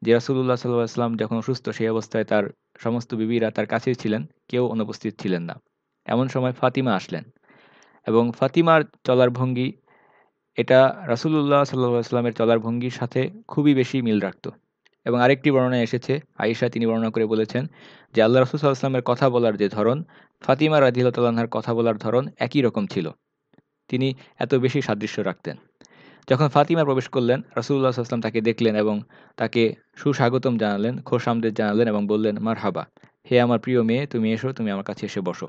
যে রাসুল্লাহ সাল্লাহ আসলাম যখন অসুস্থ সেই অবস্থায় তার সমস্ত বিবিরা তার কাছেই ছিলেন কেউ অনুপস্থিত ছিলেন না এমন সময় ফাতিমা আসলেন এবং ফাতিমার চলার ভঙ্গি এটা রাসুল্লাহ সাল্লাহ আসলামের চলার ভঙ্গির সাথে খুবই বেশি মিল রাখত এবং আরেকটি বর্ণনা এসেছে আয়েশা তিনি বর্ণনা করে বলেছেন যে আল্লাহ রসুল সাল্লাহামের কথা বলার যে ধরন ফাতিমা রাজিলতাল্লাহার কথা বলার ধরন একই রকম ছিল তিনি এত বেশি সাদৃশ্য রাখতেন যখন ফাতিমা প্রবেশ করলেন রসুল্লাহ সাল্লাম তাকে দেখলেন এবং তাকে সুস্বাগতম জানালেন খোশামদের জানালেন এবং বললেন মার হাবা হে আমার প্রিয় মেয়ে তুমি এসো তুমি আমার কাছে এসে বসো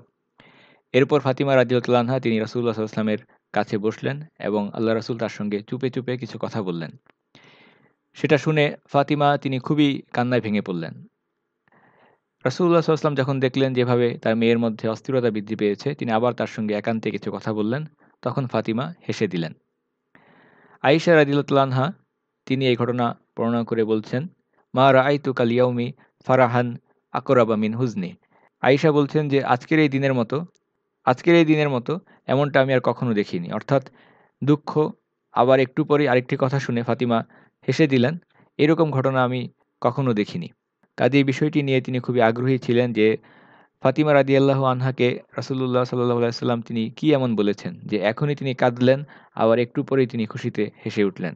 এরপর ফাতিমা রাজিউল্লাহা তিনি রসুল্লাহ সাল্লামের কাছে বসলেন এবং আল্লাহ রসুল তার সঙ্গে চুপে চুপে কিছু কথা বললেন সেটা শুনে ফাতিমা তিনি খুবই কান্নায় ভেঙে পড়লেন রাসুল্লাহ সাল্লাম যখন দেখলেন যেভাবে তার মেয়ের মধ্যে অস্থিরতা বৃদ্ধি পেয়েছে তিনি আবার তার সঙ্গে একান্তে কিছু কথা বললেন তখন ফাতিমা হেসে দিলেন আইসা রাজিলতলানহা তিনি এই ঘটনা বর্ণনা করে বলছেন মা রায়তু কালিয়াউমি ফারাহান আকরাবা মিন হুজনি আইসা বলছেন যে আজকের এই দিনের মতো আজকের এই দিনের মতো এমনটা আমি আর কখনো দেখিনি অর্থাৎ দুঃখ আবার একটু পরে আরেকটি কথা শুনে ফাতিমা হেসে দিলেন এরকম ঘটনা আমি কখনো দেখিনি কাজে এই বিষয়টি নিয়ে তিনি খুবই আগ্রহী ছিলেন যে ফাতিমা রাদি আল্লাহ আনহাকে রাসুল্লাহ সাল্লাহ সাল্লাম তিনি কি এমন বলেছেন যে এখনই তিনি কাঁদলেন আবার একটু পরেই তিনি খুশিতে হেসে উঠলেন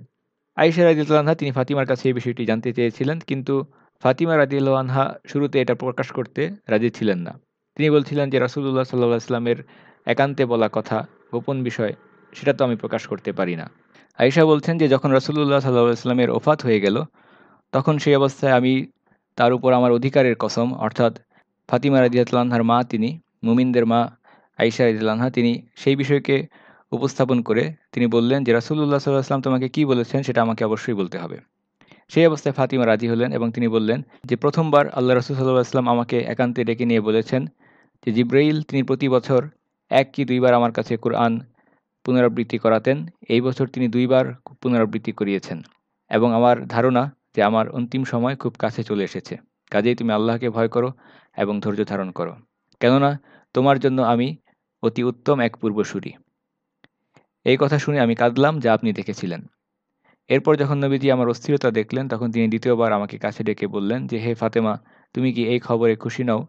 আইসা রাজিউল্লা আনহা তিনি ফাতিমার কাছে এই বিষয়টি জানতে চেয়েছিলেন কিন্তু ফাতিমা রাজিউল্লা আনহা শুরুতে এটা প্রকাশ করতে রাজি ছিলেন না তিনি বলছিলেন যে রাসুল্লাহ সাল্লাহ সাল্লামের একান্তে বলা কথা গোপন বিষয় সেটা তো আমি প্রকাশ করতে পারি না আয়েশা বলছেন যে যখন রসুল্লাহ সাল্লাহ ইসলামের ওফাত হয়ে গেল তখন সেই অবস্থায় আমি তার উপর আমার অধিকারের কসম অর্থাৎ ফাতিমা রাজিয়াতলানহার মা তিনি মুমিনদের মা আইসা রাজিয়াতলানহা তিনি সেই বিষয়কে উপস্থাপন করে তিনি বললেন যে রাসুল্লাহ সাল্লাহ আসলাম তোমাকে কি বলেছেন সেটা আমাকে অবশ্যই বলতে হবে সেই অবস্থায় ফাতিমা রাজি হলেন এবং তিনি বললেন যে প্রথমবার আল্লাহ রসুল সাল্লাহ আসলাম আমাকে একান্তে ডেকে নিয়ে বলেছেন যে জিব্রাইল তিনি প্রতি বছর এক কি দুইবার আমার কাছে কোরআন পুনরাবৃত্তি করাতেন এই বছর তিনি দুইবার পুনরাবৃত্তি করিয়েছেন এবং আমার ধারণা যে আমার অন্তিম সময় খুব কাছে চলে এসেছে কাজেই তুমি আল্লাহকে ভয় করো এবং ধৈর্য ধারণ করো কেননা তোমার জন্য আমি অতি উত্তম এক পূর্বসূরি এই কথা শুনে আমি কাঁদলাম যা আপনি দেখেছিলেন এরপর যখন নবীজি আমার অস্থিরতা দেখলেন তখন তিনি দ্বিতীয়বার আমাকে কাছে ডেকে বললেন যে হে ফাতেমা তুমি কি এই খবরে খুশি নও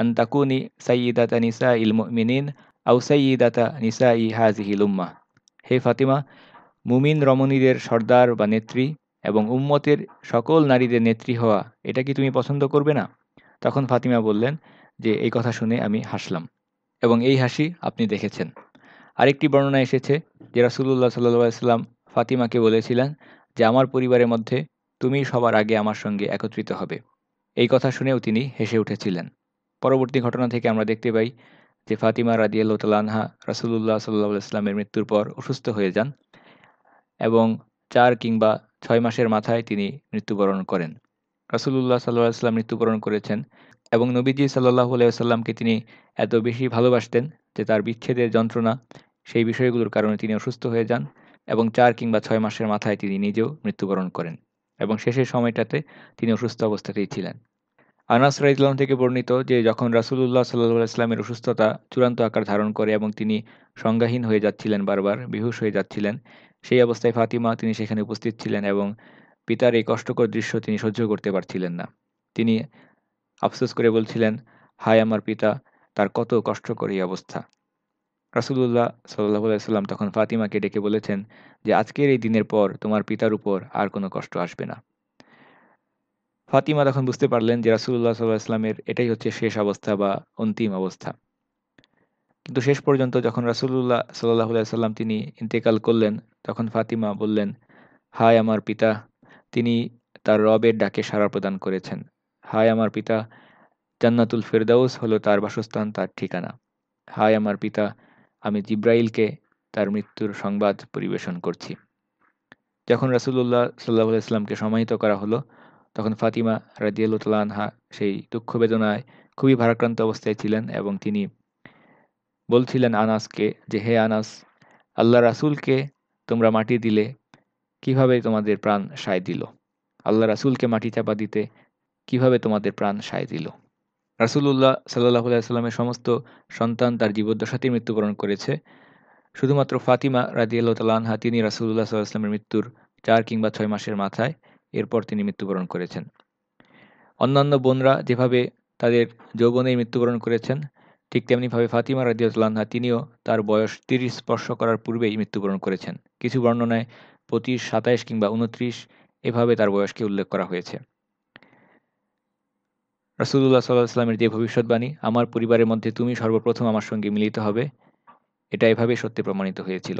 আন্তাকুনি সাইয়িদাতানিসা তানিসা মিনিন আউ নিসা ই হাজিহি লুম্মা হে ফাতিমা মুমিন রমণীদের সর্দার বা নেত্রী এবং উম্মতের সকল নারীদের নেত্রী হওয়া এটা কি তুমি পছন্দ করবে না তখন ফাতিমা বললেন যে এই কথা শুনে আমি হাসলাম এবং এই হাসি আপনি দেখেছেন আরেকটি বর্ণনা এসেছে যে রাসুল্লাহ সাল্লাম ফাতিমাকে বলেছিলেন যে আমার পরিবারের মধ্যে তুমি সবার আগে আমার সঙ্গে একত্রিত হবে এই কথা শুনেও তিনি হেসে উঠেছিলেন পরবর্তী ঘটনা থেকে আমরা দেখতে পাই যে ফাতিমা রাদিয়াল্লাহ তালানহা রাসুলুল্লাহ সাল্লা ইসলামের মৃত্যুর পর অসুস্থ হয়ে যান এবং চার কিংবা ছয় মাসের মাথায় তিনি মৃত্যুবরণ করেন রাসুলুল্লাহ সাল্লাহ ইসলাম মৃত্যুবরণ করেছেন এবং নবীজি সাল্লাহ আলাইসাল্লামকে তিনি এত বেশি ভালোবাসতেন যে তার বিচ্ছেদের যন্ত্রণা সেই বিষয়গুলোর কারণে তিনি অসুস্থ হয়ে যান এবং চার কিংবা ছয় মাসের মাথায় তিনি নিজেও মৃত্যুবরণ করেন এবং শেষের সময়টাতে তিনি অসুস্থ অবস্থাতেই ছিলেন আনাস রাইজলাম থেকে বর্ণিত যে যখন রাসুলুল্লাহ সাল্লাহ ইসলামের অসুস্থতা চূড়ান্ত আকার ধারণ করে এবং তিনি সংজ্ঞাহীন হয়ে যাচ্ছিলেন বারবার বিহুশ হয়ে যাচ্ছিলেন সেই অবস্থায় ফাতিমা তিনি সেখানে উপস্থিত ছিলেন এবং পিতার এই কষ্টকর দৃশ্য তিনি সহ্য করতে পারছিলেন না তিনি আফসোস করে বলছিলেন হায় আমার পিতা তার কত কষ্টকর এই অবস্থা রাসুলুল্লাহ সাল্লাহ আলাইসাল্লাম তখন ফাতিমাকে ডেকে বলেছেন যে আজকের এই দিনের পর তোমার পিতার উপর আর কোনো কষ্ট আসবে না ফাতিমা তখন বুঝতে পারলেন যে রাসুল্লাহ সাল্লাহ ইসলামের এটাই হচ্ছে শেষ অবস্থা বা অন্তিম অবস্থা কিন্তু শেষ পর্যন্ত যখন রাসুল্লাহ সাল্লাহ সাল্লাম তিনি ইন্তেকাল করলেন তখন ফাতিমা বললেন হায় আমার পিতা তিনি তার রবের ডাকে সাড়া প্রদান করেছেন হায় আমার পিতা জান্নাতুল ফেরদাউস হলো তার বাসস্থান তার ঠিকানা হায় আমার পিতা আমি জিব্রাইলকে তার মৃত্যুর সংবাদ পরিবেশন করছি যখন রাসুল্লাহ সাল্লাহ ইসলামকে সমাহিত করা হলো তখন ফাতিমা রাজিয়ালুতলা আনহা সেই দুঃখ বেদনায় খুবই ভারাক্রান্ত অবস্থায় ছিলেন এবং তিনি বলছিলেন আনাসকে যে হে আনাস আল্লাহ রাসুলকে তোমরা মাটি দিলে কিভাবে তোমাদের প্রাণ সায় দিল আল্লাহ রাসুলকে মাটি চাপা দিতে কিভাবে তোমাদের প্রাণ সায় দিল রাসুলুল্লাহ সাল্লাহ সাল্লামের সমস্ত সন্তান তার জীবদ্দশাতেই মৃত্যুবরণ করেছে শুধুমাত্র ফাতিমা রাজিয়াল তালানহা তিনি রাসুল্লাহ সাল্লাহ আসলামের মৃত্যুর চার কিংবা ছয় মাসের মাথায় এরপর তিনি মৃত্যুবরণ করেছেন অন্যান্য বোনরা যেভাবে তাদের যৌবনেই মৃত্যুবরণ করেছেন ঠিক তেমনিভাবে ফাতিমা রাজিউজলান্না তিনিও তার বয়স তিরিশ স্পর্শ করার পূর্বেই মৃত্যুবরণ করেছেন কিছু বর্ণনায় পঁচিশ সাতাইশ কিংবা উনত্রিশ এভাবে তার বয়সকে উল্লেখ করা হয়েছে রসুল্লাহ সাল্লাহ সাল্লামের যে ভবিষ্যৎবাণী আমার পরিবারের মধ্যে তুমি সর্বপ্রথম আমার সঙ্গে মিলিত হবে এটা এভাবে সত্যি প্রমাণিত হয়েছিল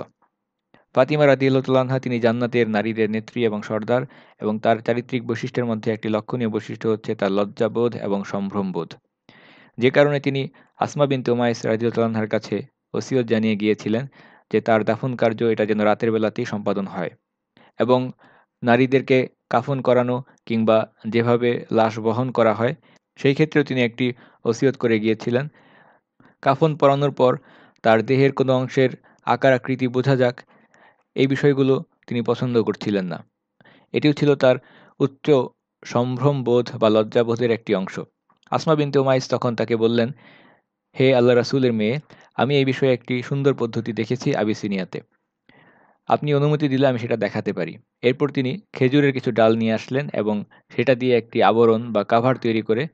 ফাতিমা রাদিউল্লাহা তিনি জান্নাতের নারীদের নেত্রী এবং সর্দার এবং তার চারিত্রিক বৈশিষ্ট্যের মধ্যে একটি লক্ষণীয় বৈশিষ্ট্য হচ্ছে তার লজ্জাবোধ এবং সম্ভ্রমবোধ যে কারণে তিনি আসমা বিন তোমায়েস রাজিউল্লাহার কাছে ওসিয়ত জানিয়ে গিয়েছিলেন যে তার দাফন কার্য এটা যেন রাতের বেলাতেই সম্পাদন হয় এবং নারীদেরকে কাফন করানো কিংবা যেভাবে লাশ বহন করা হয় সেই ক্ষেত্রেও তিনি একটি ওসিয়ত করে গিয়েছিলেন কাফন পরানোর পর তার দেহের কোনো অংশের আকার আকৃতি বোঝা যাক এই বিষয়গুলো তিনি পছন্দ করছিলেন না এটিও ছিল তার উচ্চ সম্ভ্রমবোধ বা লজ্জাবোধের একটি অংশ আসমা বিনতে ওমাইস তখন তাকে বললেন হে আল্লাহ রাসুলের মেয়ে আমি এই বিষয়ে একটি সুন্দর পদ্ধতি দেখেছি আবিসিনিয়াতে আপনি অনুমতি দিলে আমি সেটা দেখাতে পারি এরপর তিনি খেজুরের কিছু ডাল নিয়ে আসলেন এবং সেটা দিয়ে একটি আবরণ বা কাভার তৈরি করে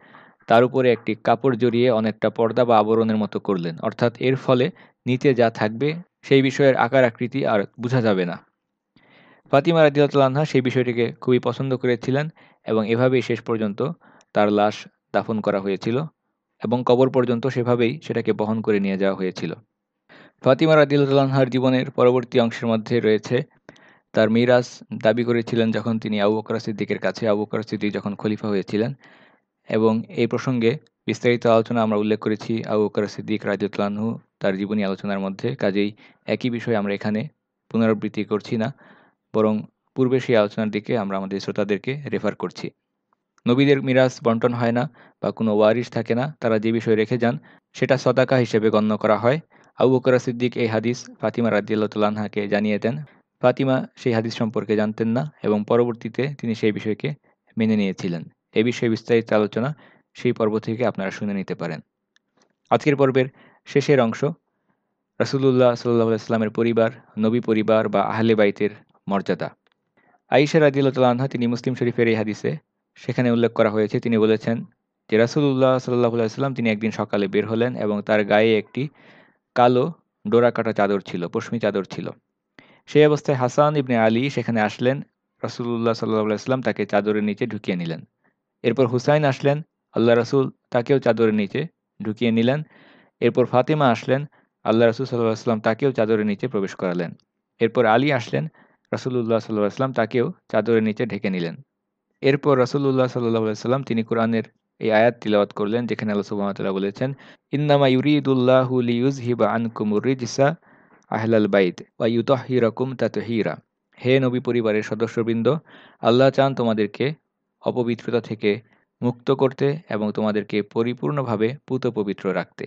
তার উপরে একটি কাপড় জড়িয়ে অনেকটা পর্দা বা আবরণের মতো করলেন অর্থাৎ এর ফলে নিচে যা থাকবে সেই বিষয়ের আকার আকৃতি আর বোঝা যাবে না ফাতিমা রাজিউল্লাহা সেই বিষয়টিকে খুবই পছন্দ করেছিলেন এবং এভাবেই শেষ পর্যন্ত তার লাশ দাফন করা হয়েছিল এবং কবর পর্যন্ত সেভাবেই সেটাকে বহন করে নিয়ে যাওয়া হয়েছিল ফাতিমা রাদিউল্লাহার জীবনের পরবর্তী অংশের মধ্যে রয়েছে তার মিরাজ দাবি করেছিলেন যখন তিনি আবু বকর সিদ্দিকের কাছে আবু বকর সিদ্দিক যখন খলিফা হয়েছিলেন এবং এই প্রসঙ্গে বিস্তারিত আলোচনা আমরা উল্লেখ করেছি আবু বকর সিদ্দিক রাজিউল্লাহু তার জীবনী আলোচনার মধ্যে কাজেই একই বিষয় আমরা এখানে পুনরাবৃত্তি করছি না বরং পূর্বে সেই আলোচনার দিকে আমরা আমাদের শ্রোতাদেরকে রেফার করছি নবীদের মিরাজ বন্টন হয় না বা কোনো ওয়ারিশ থাকে না তারা যে বিষয় রেখে যান সেটা সদাকা হিসেবে গণ্য করা হয় আবু বকর সিদ্দিক এই হাদিস ফাতিমা রাজিয়াল্লাহাকে জানিয়ে দেন ফাতিমা সেই হাদিস সম্পর্কে জানতেন না এবং পরবর্তীতে তিনি সেই বিষয়কে মেনে নিয়েছিলেন এ বিষয়ে বিস্তারিত আলোচনা সেই পর্ব থেকে আপনারা শুনে নিতে পারেন আজকের পর্বের শেষের অংশ রাসুলুল্লাহ সাল্লাহ ইসলামের পরিবার নবী পরিবার বা আহলে বাইতের মর্যাদা আইসার আদিল্লাহ তিনি মুসলিম শরীফের এই হাদিসে সেখানে উল্লেখ করা হয়েছে তিনি বলেছেন যে রাসুলুল্লাহ সাল্লাহ সাল্লাম তিনি একদিন সকালে বের হলেন এবং তার গায়ে একটি কালো ডোরা কাটা চাদর ছিল পশ্চিমী চাদর ছিল সেই অবস্থায় হাসান ইবনে আলী সেখানে আসলেন রাসুলুল্লাহ সাল্লাহ ইসলাম তাকে চাদরের নিচে ঢুকিয়ে নিলেন এরপর হুসাইন আসলেন আল্লাহ রাসুল তাকেও চাদরের নিচে ঢুকিয়ে নিলেন এরপর ফাতেমা আসলেন আল্লাহ রসুল সাল্লাহ আসলাম তাকেও চাদরের নিচে প্রবেশ করালেন এরপর আলী আসলেন রসুল্লাহ সাল্লাহ আসলাম তাকেও চাদরের নিচে ঢেকে নিলেন এরপর রসুল্লাহ সাল্লাহ তিনি কোরআনের এই আয়াত তিলাওয়াত করলেন যেখানে আল্লাহ সুবাহতাল্লাহ বলেছেন ইন্নামা ইউরিদুল্লাহুল লিউজ হিবা আন রিজিসা আহলাল বাইদ বা ইউতাহিরকুম তাতহিরা হে নবী পরিবারের সদস্যবৃন্দ আল্লাহ চান তোমাদেরকে অপবিত্রতা থেকে মুক্ত করতে এবং তোমাদেরকে পরিপূর্ণভাবে পুত পবিত্র রাখতে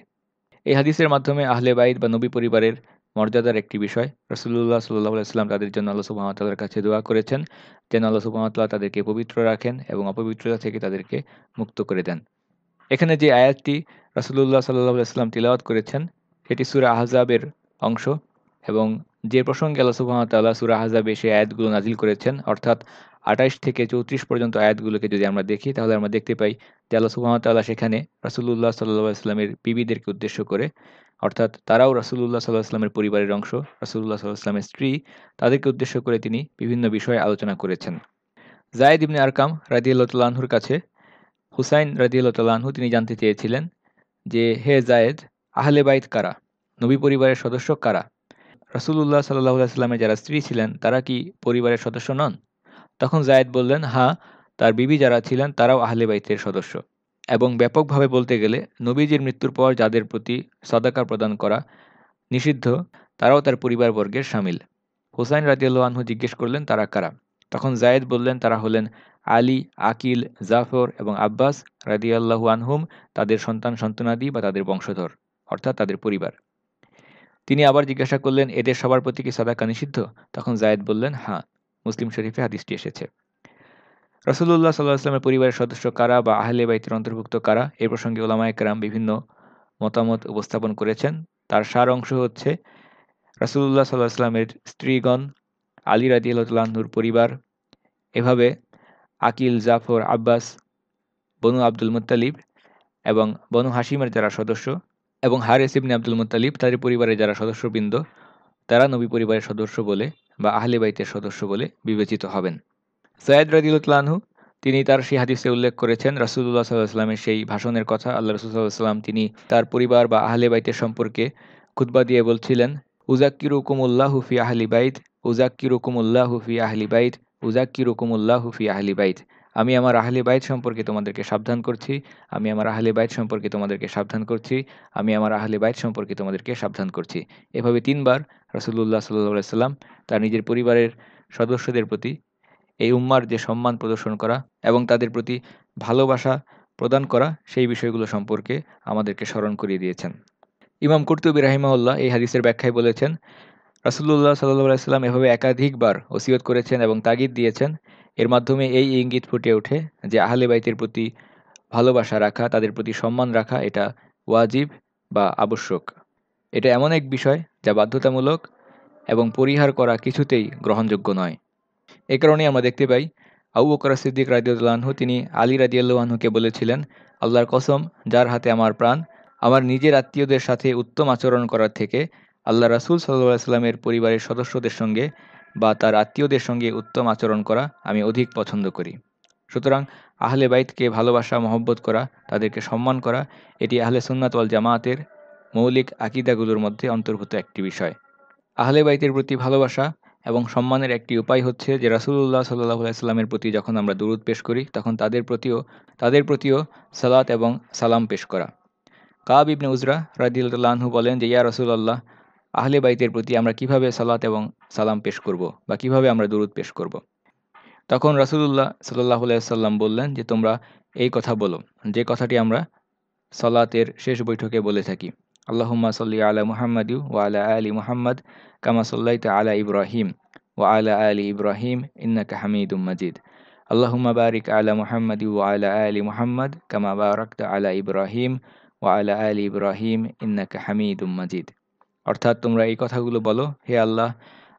এই হাদিসের মাধ্যমে আহলে বাইদ বা নবী পরিবারের মর্যাদার একটি বিষয় রসুল্লাহ সাল্লাহ আলাইস্লাম তাদের জন্য আল্লাহ সুবাহতাল্লার কাছে দোয়া করেছেন যেন আল্লাহ সুবাহতাল্লাহ তাদেরকে পবিত্র রাখেন এবং অপবিত্রতা থেকে তাদেরকে মুক্ত করে দেন এখানে যে আয়াতটি রসুল্লাহ সাল্লাহ ইসলাম তিলাওয়াত করেছেন সেটি সুরা আহজাবের অংশ এবং যে প্রসঙ্গে আল্লাহ সুবাহতাল্লাহ সুরা আহজাবে সেই আয়াতগুলো নাজিল করেছেন অর্থাৎ আঠাশ থেকে চৌত্রিশ পর্যন্ত আয়াতগুলোকে যদি আমরা দেখি তাহলে আমরা দেখতে পাই যে আল্লাহ সুহামতাল্লাহ সেখানে রাসুল্লাহ সাল্লাহ আসলামের বিবিদেরকে উদ্দেশ্য করে অর্থাৎ তারাও রাসুল্লাহ সাল্লাহ আসলামের পরিবারের অংশ রাসুল্লাহ সাল্লাহ আসলামের স্ত্রী তাদেরকে উদ্দেশ্য করে তিনি বিভিন্ন বিষয়ে আলোচনা করেছেন জায়দ ইবনে আরকাম রাজিউল্লাহতাল্লাহুর কাছে হুসাইন রাজিউল্লাহতাল্লাহু তিনি জানতে চেয়েছিলেন যে হে জায়েদ আহলে বাইত কারা নবী পরিবারের সদস্য কারা রাসুল্লাহ সাল্লাহ আসলামের যারা স্ত্রী ছিলেন তারা কি পরিবারের সদস্য নন তখন জায়দ বললেন হ্যাঁ তার বিবি যারা ছিলেন তারাও আহলে বাইতের সদস্য এবং ব্যাপকভাবে বলতে গেলে নবীজির মৃত্যুর পর যাদের প্রতি সদাকা প্রদান করা নিষিদ্ধ তারাও তার পরিবারবর্গের সামিল হোসাইন রাজিউল্লা আনহু জিজ্ঞেস করলেন তারা কারা তখন জায়েদ বললেন তারা হলেন আলী আকিল জাফর এবং আব্বাস রাজিয়াল্লাহু আনহুম তাদের সন্তান সন্তানাদি বা তাদের বংশধর অর্থাৎ তাদের পরিবার তিনি আবার জিজ্ঞাসা করলেন এদের সবার প্রতি কি সাদাকা নিষিদ্ধ তখন জায়দ বললেন হ্যাঁ মুসলিম শরীফে হাদিসটি এসেছে রসুল্লাহ সাল্লাহ আসলামের পরিবারের সদস্য কারা বা আহলে বাইতের অন্তর্ভুক্ত কারা এ প্রসঙ্গে ওলামা একরাম বিভিন্ন মতামত উপস্থাপন করেছেন তার সার অংশ হচ্ছে রসুল্লাহ সাল্লাহ আসলামের স্ত্রীগণ আলী রাজি আল্লাহনুর পরিবার এভাবে আকিল জাফর আব্বাস বনু আব্দুল মুতালিব এবং বনু হাসিমের যারা সদস্য এবং হারেস ইবনে আব্দুল মুতালিব তাদের পরিবারের যারা সদস্যবৃন্দ তারা নবী পরিবারের সদস্য বলে বা আহলে বাইতের সদস্য বলে বিবেচিত হবেন সৈয়দ রাজিউল্লাহু তিনি তার সেই হাদিসে উল্লেখ করেছেন রাসুদুল্লাহ সাল্লাহামের সেই ভাষণের কথা আল্লাহ রসুল তিনি তার পরিবার বা আহলে বাইতের সম্পর্কে খুদ্া দিয়ে বলছিলেন উজাক্কির রুকুমুল্লাহ হুফি আহলি বাইত উজাক্কির রুকুমুল্লাহ হুফি আহলি বাইত উজাক্কির উল্লাহ হুফি আহলি বাইত আমি আমার আহলে বাইত সম্পর্কে তোমাদেরকে সাবধান করছি আমি আমার আহলে বাইত সম্পর্কে তোমাদেরকে সাবধান করছি আমি আমার আহলে বাইত সম্পর্কে তোমাদেরকে সাবধান করছি এভাবে তিনবার রসুল্লাহ সাল্লাহ সাল্লাম তার নিজের পরিবারের সদস্যদের প্রতি এই উম্মার যে সম্মান প্রদর্শন করা এবং তাদের প্রতি ভালোবাসা প্রদান করা সেই বিষয়গুলো সম্পর্কে আমাদেরকে স্মরণ করিয়ে দিয়েছেন ইমাম কর্তুবী রাহিমাউল্লাহ এই হাদিসের ব্যাখ্যায় বলেছেন রাসুল্লাহ সাল্লাহ সাল্লাম এভাবে একাধিকবার ওসিয়ত করেছেন এবং তাগিদ দিয়েছেন এর মাধ্যমে এই ইঙ্গিত ফুটে ওঠে যে আহলে বাইতের প্রতি ভালোবাসা রাখা তাদের প্রতি সম্মান রাখা এটা ওয়াজিব বা আবশ্যক এটা এমন এক বিষয় যা বাধ্যতামূলক এবং পরিহার করা কিছুতেই গ্রহণযোগ্য নয় এ কারণে আমরা দেখতে পাই আউ বকর সিদ্দিক রাজিউল্লাহু তিনি আলী রাজিয়াল্লাহনুকে বলেছিলেন আল্লাহর কসম যার হাতে আমার প্রাণ আমার নিজের আত্মীয়দের সাথে উত্তম আচরণ করার থেকে আল্লাহ রাসুল সাল্লাহ সাল্লামের পরিবারের সদস্যদের সঙ্গে বা তার আত্মীয়দের সঙ্গে উত্তম আচরণ করা আমি অধিক পছন্দ করি সুতরাং আহলে বাইতকে ভালোবাসা মহব্বত করা তাদেরকে সম্মান করা এটি আহলে সুন্নাত ওয়াল জামায়াতের মৌলিক আকিদাগুলোর মধ্যে অন্তর্ভুক্ত একটি বিষয় আহলে বাইতের প্রতি ভালোবাসা এবং সম্মানের একটি উপায় হচ্ছে যে রাসুল্লাহ সাল্লাহ আলাইস্লামের প্রতি যখন আমরা দূরত পেশ করি তখন তাদের প্রতিও তাদের প্রতিও সালাত এবং সালাম পেশ করা কাব ইবনে উজরা রাদিউল্লাহু বলেন যে ইয়া রাসুলাল্লাহ আহলে বাইতের প্রতি আমরা কিভাবে সালাত এবং সালাম পেশ করব বা কিভাবে আমরা দূরত পেশ করব। তখন রাসুলুল্লাহ সাল্লাহ সাল্লাম বললেন যে তোমরা এই কথা বলো যে কথাটি আমরা সালাতের শেষ বৈঠকে বলে থাকি আল্লাহুম্মা সাল্লি আলা মুহাম্মাদ ওয়া আলা আলী মুহাম্মদ কামা সাল্লাইতা আলা ইব্রাহিম ওয়া আলা আলী ইব্রাহিম ইন্নাকা হামিদুম মাজিদ আল্লাহুম্মা বারিক আলা মুহাম্মাদ ওয়া আলা আলী মুহাম্মদ কামা বারাকতা আলা ইব্রাহিম ওয়া আলা আলী ইব্রাহিম ইন্নাকা হামিদুম মাজিদ অর্থাৎ তোমরা এই কথাগুলো বলো হে আল্লাহ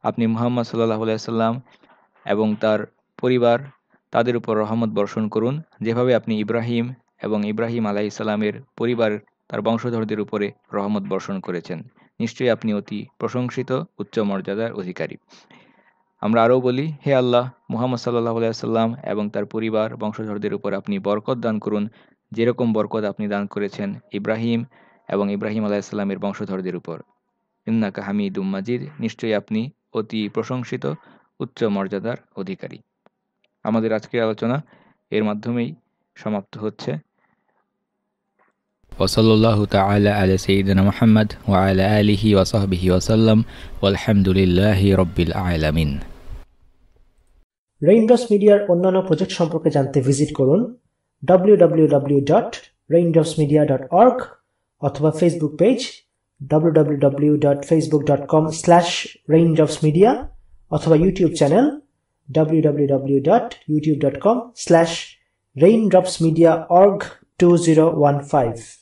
আপনি মুহাম্মদ সাল্লাহ সাল্লাম এবং তার পরিবার তাদের উপর রহমত বর্ষণ করুন যেভাবে আপনি ইব্রাহিম এবং ইব্রাহিম আলাইসাল্লামের পরিবার তার বংশধরদের উপরে রহমত বর্ষণ করেছেন নিশ্চয়ই আপনি অতি প্রশংসিত উচ্চ মর্যাদার অধিকারী আমরা আরও বলি হে আল্লাহ মুহাম্মদ সাল্লাহ আলাইসাল্লাম এবং তার পরিবার বংশধরদের উপর আপনি বরকত দান করুন যেরকম বরকত আপনি দান করেছেন ইব্রাহিম এবং ইব্রাহিম আলাইসাল্লামের বংশধরদের উপর ইন্নাকা হামিদুম মাজিদ নিশ্চয়ই আপনি অতি প্রশংসিত উচ্চ মর্যাদার অধিকারী আমাদের আজকের আলোচনা এর মাধ্যমেই সমাপ্ত হচ্ছে ওসল্লাহ তালা আল সঈদিন মোহাম্মদ ওয়াল আলিহি ওসহবিহি ওসাল্লাম আলহামদুলিল্লাহি রব্বিল আলামিন রেইনড্রপস মিডিয়ার অন্যান্য প্রজেক্ট সম্পর্কে জানতে ভিজিট করুন www.raindropsmedia.org অথবা ফেসবুক পেজ www.facebook.com/raindropsmedia অথবা ইউটিউব চ্যানেল www.youtube.com/raindropsmediaorg2015